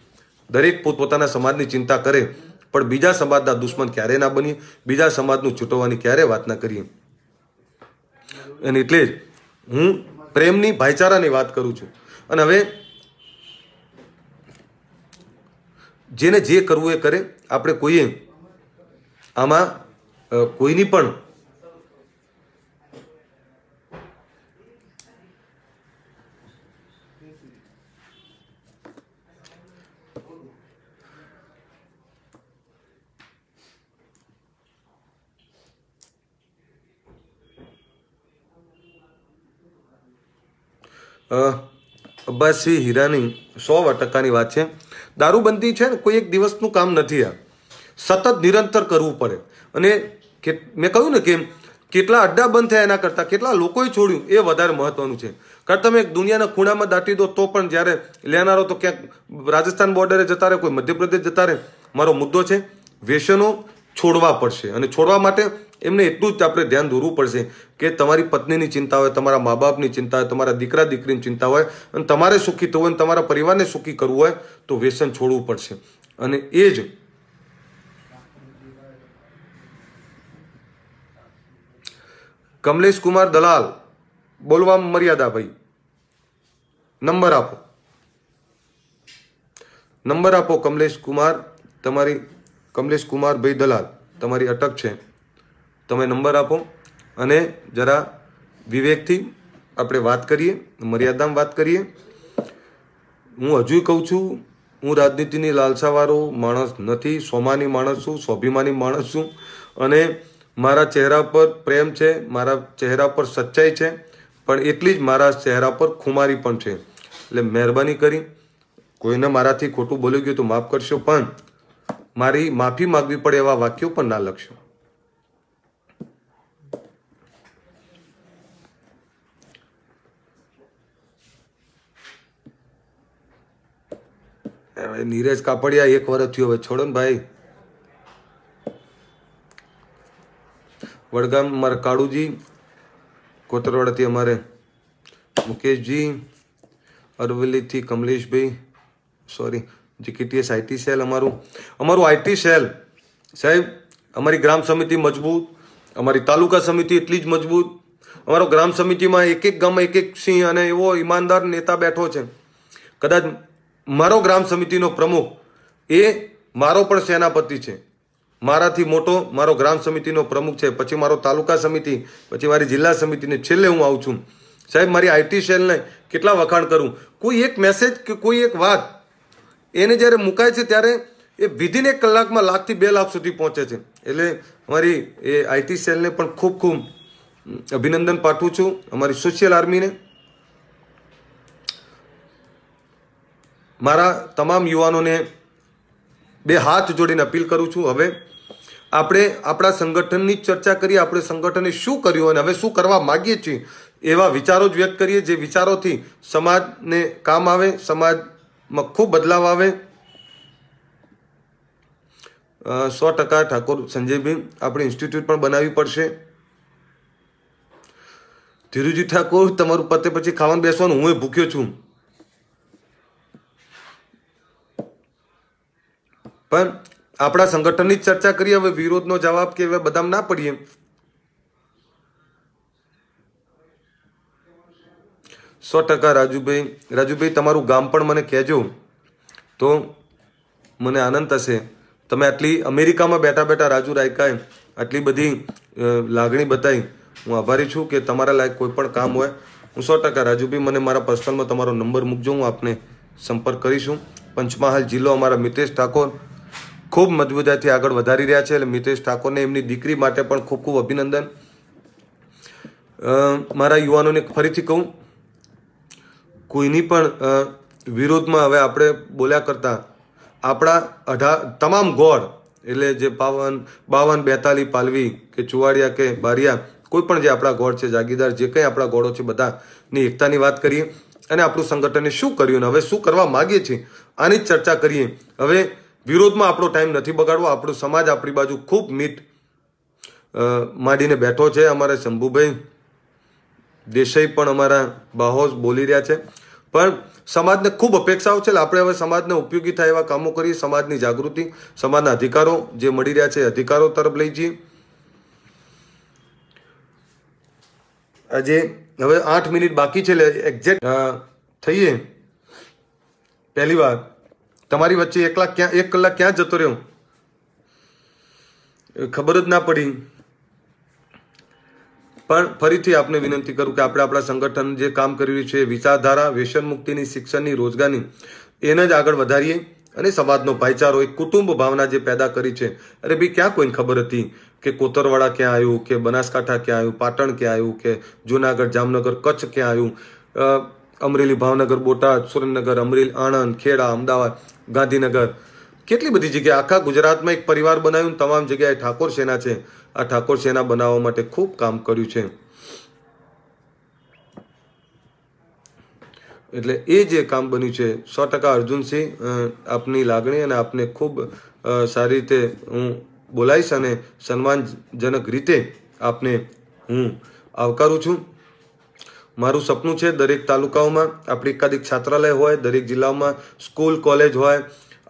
દરેક પોતપોતાના સમાજની ચિંતા કરે પણ બીજા સમાજના દુશ્મન ક્યારે ના બનીએ બીજા સમાજનું છૂટવાની ક્યારે વાત ના કરીએ અને એટલે જ હું પ્રેમની ભાઈચારાની વાત કરું છું અને હવે જેને જે કરવું એ કરે આપણે કોઈએ આમાં કોઈની પણ Uh... અબ્બાસી હીરાની સો ટકાની વાત છે દારૂબંધી છે ને કોઈ એક દિવસનું કામ નથી આ સતત નિરંતર કરવું પડે અને મેં કહ્યું ને કે કેટલા અડ્ડા બંધ થયા એના કરતાં કેટલા લોકોએ છોડ્યું એ વધારે મહત્વનું છે કારણ તમે એક દુનિયાના ખૂણામાં દાટી દો તો પણ જ્યારે લેનારો તો ક્યાંક રાજસ્થાન બોર્ડરે જતા રહે કોઈ મધ્યપ્રદેશ જતા રહે મારો મુદ્દો છે વ્યસનો છોડવા પડશે અને છોડવા માટે એમને એટલું જ આપણે ધ્યાન દોરવું પડશે કે તમારી પત્નીની ચિંતા હોય તમારા મા બાપની ચિંતા હોય તમારા દીકરા દીકરીની ચિંતા હોય અને તમારે સુખી થવું હોય અને તમારા પરિવારને સુખી કરવું હોય તો વ્યસન છોડવું પડશે અને એ જ કમલેશ કુમાર દલાલ બોલવામાં મર્યાદા ભાઈ નંબર આપો નંબર આપો કમલેશ કુમાર તમારી કમલેશ કુમાર ભાઈ દલાલ તમારી અટક છે તમે નંબર આપો અને જરા વિવેકથી આપણે વાત કરીએ મર્યાદામાં વાત કરીએ હું હજુ કહું છું હું રાજનીતિની લાલસાવાળો માણસ નથી સ્વમાની માણસ છું સ્વાભિમાની માણસ છું અને મારા ચહેરા પર પ્રેમ છે મારા ચહેરા પર સચ્ચાઈ છે પણ એટલી જ મારા ચહેરા પર ખુમારી પણ છે એટલે મહેરબાની કરી કોઈને મારાથી ખોટું બોલી ગયું તો માફ કરશો પણ મારી માફી માગવી પડે એવા વાક્યો પણ ના લખશો હવે નીરજ કાપડિયા એક વર્ષ થયો હવે છોડો ને ભાઈ વડગામ મારા કાળુજી કોતરવાડાથી અમારે મુકેશજી અરવલ્લીથી Kamleshbhai sorry GKTS IT cell અમારું અમારું આઈટી સેલ સાહેબ અમારી ગ્રામ સમિતિ મજબૂત અમારી તાલુકા સમિતિ એટલી જ મજબૂત અમારો ગ્રામ સમિતિમાં એક એક ગામમાં એક એક સિંહ અને એવો ઈમાનદાર નેતા બેઠો છે કદાચ મારો ગ્રામ સમિતિનો પ્રમુખ એ મારો પણ સેનાપતિ છે મારાથી મોટો મારો ગ્રામ સમિતિનો પ્રમુખ છે પછી મારો તાલુકા સમિતિ પછી મારી જિલ્લા સમિતિને છેલ્લે હું આવું છું સાહેબ મારી આઈટી સેલને કેટલા વખાણ કરું કોઈ એક મેસેજ કે કોઈ એક વાત એને જ્યારે મુકાય છે ત્યારે એ વિધિન એક કલાકમાં લાખથી બે લાખ સુધી પહોંચે છે એટલે અમારી એ આઈટી સેલને પણ ખૂબ ખૂબ અભિનંદન પાઠવું છું અમારી સોશિયલ આર્મીને મારા તમામ યુવાનોને બે હાથ જોડીને અપીલ કરું છું હવે આપણે આપણા સંગઠનની ચર્ચા કરીએ આપણે સંગઠને શું કર્યું અને હવે શું કરવા માગીએ છીએ એવા વિચારો જ વ્યક્ત કરીએ જે વિચારોથી સમાજને કામ આવે સમાજમાં ખૂબ બદલાવ આવે સો ટકા ઠાકોર સંજયભાઈ આપણે ઇન્સ્ટિટ્યૂટ પણ બનાવવી પડશે ધીરુજી ઠાકોર તમારું પતે પછી ખાવાનું બેસવાનું હું એ ભૂખ્યો છું પણ આપણા સંગઠનની જ ચર્ચા કરીએ હવે વિરોધનો જવાબ કે હવે બધા ના પડીએ સો ટકા રાજુભાઈ રાજુભાઈ તમારું ગામ પણ મને કહેજો તો મને આનંદ થશે તમે આટલી અમેરિકામાં બેઠા બેઠા રાજુ રાયકાએ આટલી બધી લાગણી બતાવી હું આભારી છું કે તમારા લાયક કોઈ પણ કામ હોય હું સો ટકા રાજુભાઈ મને મારા પર્સનલમાં તમારો નંબર મૂકજો હું આપને સંપર્ક કરીશું પંચમહાલ જિલ્લો અમારા મિતેશ ઠાકોર ખૂબ મજબૂતાઈથી આગળ વધારી રહ્યા છે એટલે મિતેશ ઠાકોરને એમની દીકરી માટે પણ ખૂબ ખૂબ અભિનંદન મારા યુવાનોને ફરીથી કહું કોઈની પણ વિરોધમાં હવે આપણે બોલ્યા કરતાં આપણા અઢાર તમામ ગોળ એટલે જે બાવન બાવન બેતાલી પાલવી કે ચુવાડિયા કે બારિયા કોઈ પણ જે આપણા ગોળ છે જાગીરદાર જે કંઈ આપણા ગોળો છે બધાની એકતાની વાત કરીએ અને આપણું સંગઠને શું કર્યું ને હવે શું કરવા માગીએ છીએ આની ચર્ચા કરીએ હવે વિરોધમાં આપણો ટાઈમ નથી બગાડવો આપણો સમાજ આપણી બાજુ ખૂબ મીટ માંડીને બેઠો છે અમારા શંભુભાઈ દેસાઈ પણ અમારા બાહોશ બોલી રહ્યા છે પણ સમાજને ખૂબ અપેક્ષાઓ છે આપણે હવે સમાજને ઉપયોગી થાય એવા કામો કરીએ સમાજની જાગૃતિ સમાજના અધિકારો જે મળી રહ્યા છે અધિકારો તરફ લઈ જઈએ આજે હવે આઠ મિનિટ બાકી છે એટલે એક્ઝેક્ટ થઈએ પહેલી વાર તમારી વચ્ચે એકલા ક્યાં એક કલાક ક્યાં જતો રહ્યો ખબર જ ના પડી પણ ફરીથી આપને વિનંતી કરું કે આપણે આપણા સંગઠન જે કામ કરી રહ્યું છે વિચારધારા વ્યસન મુક્તિની શિક્ષણની રોજગારની એને જ આગળ વધારીએ અને સમાજનો ભાઈચારો એક કુટુંબ ભાવના જે પેદા કરી છે અરે ભાઈ ક્યાં કોઈને ખબર હતી કે કોતરવાડા ક્યાં આવ્યું કે બનાસકાંઠા ક્યાં આવ્યું પાટણ ક્યાં આવ્યું કે જુનાગઢ જામનગર કચ્છ ક્યાં આવ્યું અમરેલી ભાવનગર બોટાદ સુરેન્દ્રનગર અમરેલી આણંદ ખેડા અમદાવાદ ગાંધીનગર કેટલી બધી જગ્યાએ આખા ગુજરાતમાં એક પરિવાર બનાવ્યું તમામ જગ્યાએ ઠાકોર સેના છે આ ઠાકોર સેના બનાવવા માટે ખૂબ કામ કર્યું છે એટલે એ જે કામ બન્યું છે સો ટકા અર્જુનસિંહ આપની લાગણી અને આપને ખૂબ સારી રીતે હું બોલાઈશ અને સન્માનજનક રીતે આપને હું આવકારું છું મારું સપનું છે દરેક તાલુકાઓમાં આપણી એકાદિક છાત્રાલય હોય દરેક જિલ્લાઓમાં સ્કૂલ કોલેજ હોય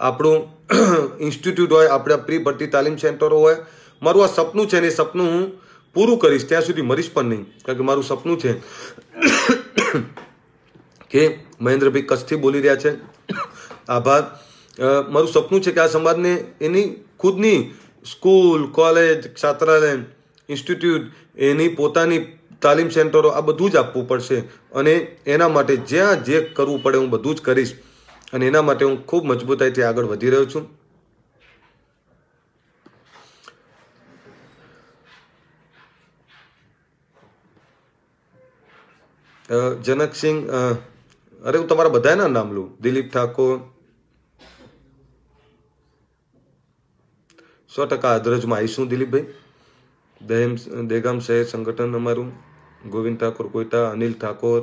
આપણું ઇન્સ્ટિટ્યૂટ હોય આપણા પ્રી ભરતી તાલીમ સેન્ટરો હોય મારું આ સપનું છે ને એ સપનું હું પૂરું કરીશ ત્યાં સુધી મરીશ પણ નહીં કારણ કે મારું સપનું છે કે મહેન્દ્રભાઈ કચ્છથી બોલી રહ્યા છે આભાર મારું સપનું છે કે આ સમાજને એની ખુદની સ્કૂલ કોલેજ છાત્રાલય ઇન્સ્ટિટ્યૂટ એની પોતાની તાલીમ સેન્ટરો આ બધું જ આપવું પડશે અને એના માટે જ્યાં જે કરવું પડે હું બધું જ કરીશ અને એના માટે હું ખૂબ મજબૂતાઈથી આગળ વધી રહ્યો છું જનકસિંહ અરે હું તમારા બધાના નામ લઉં દિલીપ ઠાકોર સો ટકા અધરજમાં આવીશું દિલીપભાઈ દહેમ દેગામ શહેર સંગઠન અમારું ગોવિંદ ઠાકોર કોઈતા અનિલ ઠાકોર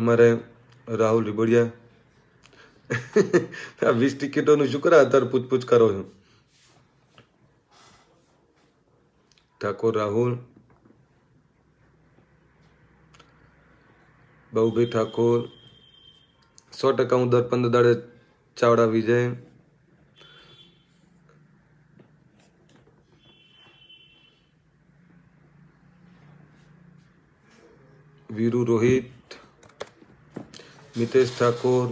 અમારે રાહુલ રીબડિયા આ વીસ ટિકિટોનું શું અત્યારે પૂછપૂછ કરો છું ઠાકોર રાહુલ બહુભાઈ ઠાકોર સો ટકા હું દર પંદર દાડે ચાવડા વિજય વીરુ રોહિત મિતેશ ઠાકોર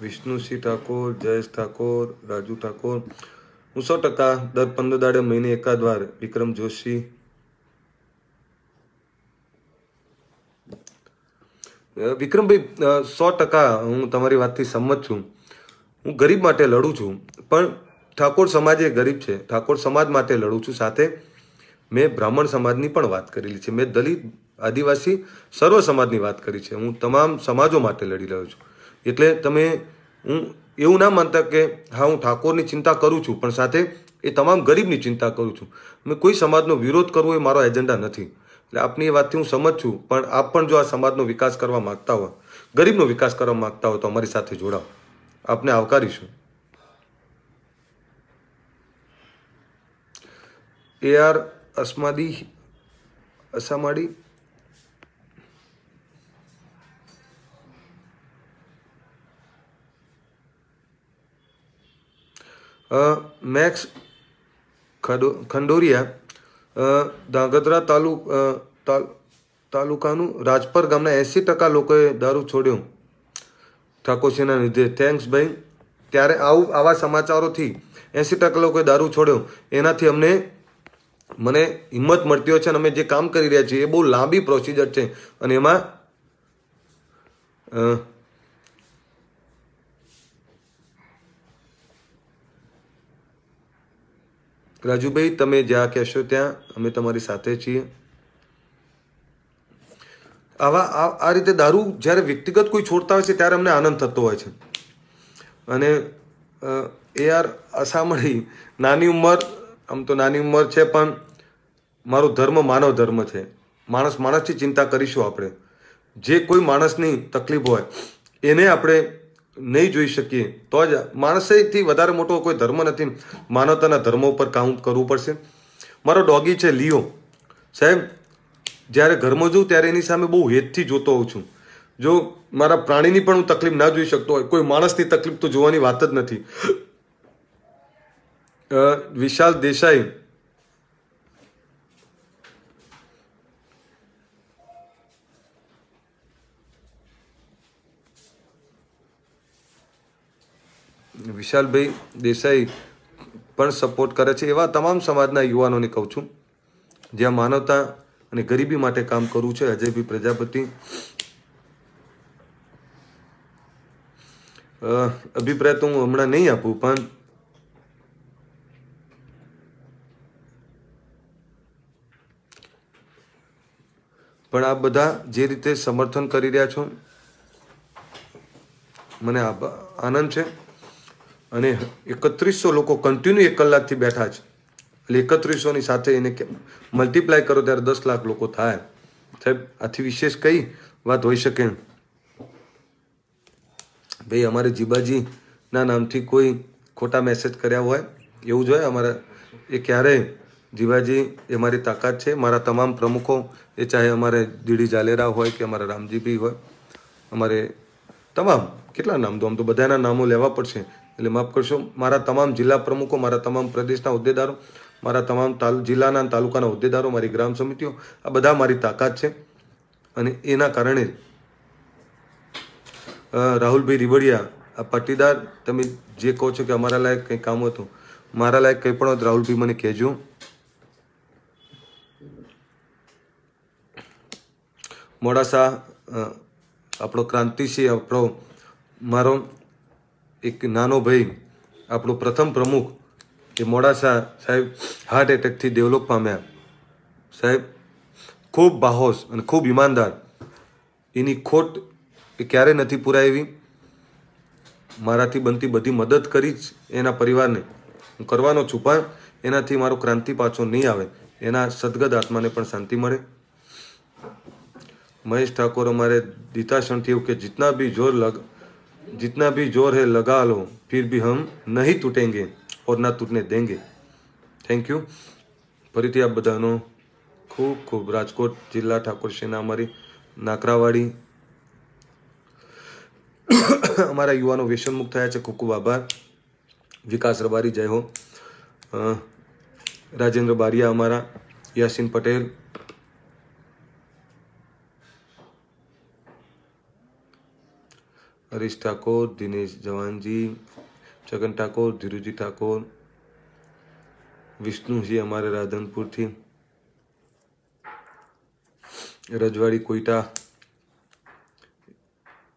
વિષ્ણુસિંહ ઠાકોર જયેશ ઠાકોર રાજુ ઠાકોર હું સો ટકા દર પંદર દાડે મહિને એકાદ વાર વિક્રમ જોશી વિક્રમભાઈ સો ટકા હું તમારી વાતથી સંમત છું હું ગરીબ માટે લડું છું પણ ઠાકોર સમાજ એ ગરીબ છે ઠાકોર સમાજ માટે લડું છું સાથે મેં બ્રાહ્મણ સમાજની પણ વાત કરેલી છે મેં દલિત આદિવાસી સર્વ સમાજની વાત કરી છે હું તમામ સમાજો માટે લડી રહ્યો છું એટલે તમે હું એવું ના માનતા કે હા હું ઠાકોરની ચિંતા કરું છું પણ સાથે એ તમામ ગરીબની ચિંતા કરું છું મેં કોઈ સમાજનો વિરોધ કરવો એ મારો એજન્ડા નથી એટલે આપની એ વાતથી હું સમજ છું પણ આપ પણ જો આ સમાજનો વિકાસ કરવા માગતા હોય ગરીબનો વિકાસ કરવા માગતા હોય તો અમારી સાથે જોડાઓ આપને આવકારીશું એ આર અસમાદી અસામાડી મેક્સ ખંડોરિયા ધાંગધ્રા તાલુક તાલુકાનું રાજપર ગામના એંસી ટકા લોકોએ દારૂ છોડ્યો ઠાકોરસિંહના લીધે થેન્ક્સ ભાઈ ત્યારે આવું આવા સમાચારોથી એંસી ટકા લોકોએ દારૂ છોડ્યો એનાથી અમને મને હિંમત મળતી હોય છે અને અમે જે કામ કરી રહ્યા છીએ એ બહુ લાંબી પ્રોસિજર છે અને એમાં રાજુભાઈ તમે જ્યાં કહેશો ત્યાં અમે તમારી સાથે છીએ આવા આ રીતે દારૂ જ્યારે વ્યક્તિગત કોઈ છોડતા હોય છે ત્યારે અમને આનંદ થતો હોય છે અને એ યાર અસામણી નાની ઉંમર આમ તો નાની ઉંમર છે પણ મારો ધર્મ માનવ ધર્મ છે માણસ માણસથી ચિંતા કરીશું આપણે જે કોઈ માણસની તકલીફ હોય એને આપણે નહીં જોઈ શકીએ તો જ માણસેથી વધારે મોટો કોઈ ધર્મ નથી માનવતાના ધર્મ ઉપર કામ કરવું પડશે મારો ડોગી છે લિયો સાહેબ જ્યારે ઘરમાં જોઉં ત્યારે એની સામે બહુ હેતથી જોતો હોઉં છું જો મારા પ્રાણીની પણ હું તકલીફ ના જોઈ શકતો હોય કોઈ માણસની તકલીફ તો જોવાની વાત જ નથી વિશાલ દેસાઈ વિશાલભાઈ દેસાઈ પણ સપોર્ટ કરે છે એવા તમામ સમાજના યુવાનોને કહું છું જ્યાં માનવતા અને ગરીબી માટે કામ કરવું છે અજયભાઈ પ્રજાપતિ અભિપ્રાય તો હું હમણાં નહીં આપું પણ પણ આ બધા જે રીતે સમર્થન કરી રહ્યા છો મને આનંદ છે અને એકત્રીસો લોકો કન્ટિન્યુ એક કલાકથી બેઠા છે એટલે એકત્રીસોની સાથે એને મલ્ટીપ્લાય કરો ત્યારે દસ લાખ લોકો થાય સાહેબ આથી વિશેષ કઈ વાત હોઈ શકે ભાઈ અમારે જીબાજીના નામથી કોઈ ખોટા મેસેજ કર્યા હોય એવું જ હોય અમારા એ ક્યારેય જીવાજી એ મારી તાકાત છે મારા તમામ પ્રમુખો એ ચાહે અમારે દીડી જાલેરા હોય કે અમારા રામજીભાઈ હોય અમારે તમામ કેટલા નામ દો આમ તો બધાના નામો લેવા પડશે એટલે માફ કરશો મારા તમામ જિલ્લા પ્રમુખો મારા તમામ પ્રદેશના હોદ્દેદારો મારા તમામ જિલ્લાના તાલુકાના હોદ્દેદારો મારી ગ્રામ સમિતિઓ આ બધા મારી તાકાત છે અને એના કારણે રાહુલભાઈ રીબડિયા આ પાટીદાર તમે જે કહો છો કે અમારા લાયક કંઈ કામ હતું મારા લાયક કંઈ પણ રાહુલભાઈ મને કહેજો મોડાસા આપણો ક્રાંતિ આપણો મારો એક નાનો ભાઈ આપણો પ્રથમ પ્રમુખ એ મોડાસા સાહેબ હાર્ટ એટેકથી ડેવલપ પામ્યા સાહેબ ખૂબ બાહોશ અને ખૂબ ઈમાનદાર એની ખોટ એ ક્યારે નથી પૂરાવી મારાથી બનતી બધી મદદ કરી જ એના પરિવારને હું કરવાનો છું પણ એનાથી મારો ક્રાંતિ પાછો નહીં આવે એના સદગત આત્માને પણ શાંતિ મળે મહેશ ઠાકોર અમારે દીતાશણથી એવું કે જીતના બી જોર લગ जितना भी जोर है लगा लो फिर भी हम नहीं તૂટેંગે और ना તૂટને દેંગે થેન્ક યુ ફરીથી આપ બધાનો ખૂબ ખૂબ રાજકોટ જિલ્લા ઠાકોર સેના અમારી નાકરાવાડી અમારા યુવાનો વ્યસનમુક્ત થયા છે ખૂબ ખૂબ આભાર વિકાસ રબારી જય હો રાજેન્દ્ર બારિયા અમારા યાસીન પટેલ हरीश ठाकुर दिनेश जवान जी छगन ठाकुर धीरू जी ठाकुर विष्णु जी हमारे राधनपुर थी रजवाड़ी कोयटा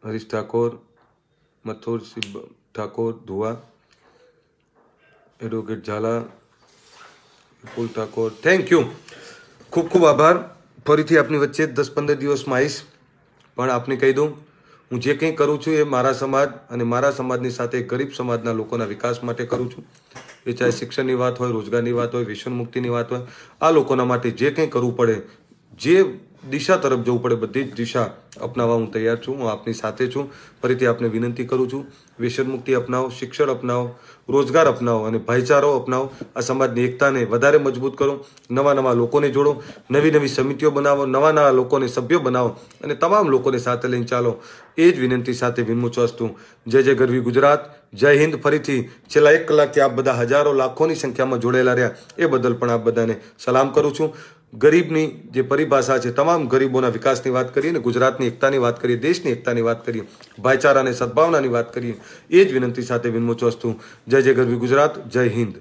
हरीश ठाकुर मथुर शिव ठाकुर धुआ advocate Jhala Vipul Thakor thank you ખૂબ ખૂબ આભાર ફરીથી वच्चे दस દસ दिवस में आईस પણ आपने कही दू હું જે કંઈ કરું છું એ મારા સમાજ અને મારા સમાજની સાથે ગરીબ સમાજના લોકોના વિકાસ માટે કરું છું એ ચાહે શિક્ષણની વાત હોય રોજગારની વાત હોય વિશ્વમુક્તિની વાત હોય આ લોકોના માટે જે કંઈ કરવું પડે જે દિશા તરફ જવું પડે બધી જ દિશા અપનાવવા હું તૈયાર છું હું આપની સાથે છું ફરીથી આપને વિનંતી કરું છું વ્યસન અપનાવો શિક્ષણ અપનાવો રોજગાર અપનાવો અને ભાઈચારો અપનાવો આ સમાજની એકતાને વધારે મજબૂત કરો નવા નવા લોકોને જોડો નવી નવી સમિતિઓ બનાવો નવા નવા લોકોને સભ્યો બનાવો અને તમામ લોકોને સાથે લઈને ચાલો એ જ વિનંતી સાથે વિમુચવાસ્તુ જય જય ગરવી ગુજરાત જય હિન્દ ફરીથી છેલ્લા એક કલાકથી આપ બધા હજારો લાખોની સંખ્યામાં જોડેલા રહ્યા એ બદલ પણ આપ બધાને સલામ કરું છું ગરીબની જે પરિભાષા છે તમામ ગરીબોના વિકાસની વાત કરીએ ને ગુજરાતની એકતાની વાત કરીએ દેશની એકતાની વાત કરીએ ભાઈચારાને સદભાવનાની વાત કરીએ એ જ વિનંતી સાથે વિનમોચો વસ્તુ જય જય ગરવી ગુજરાત જય હિન્દ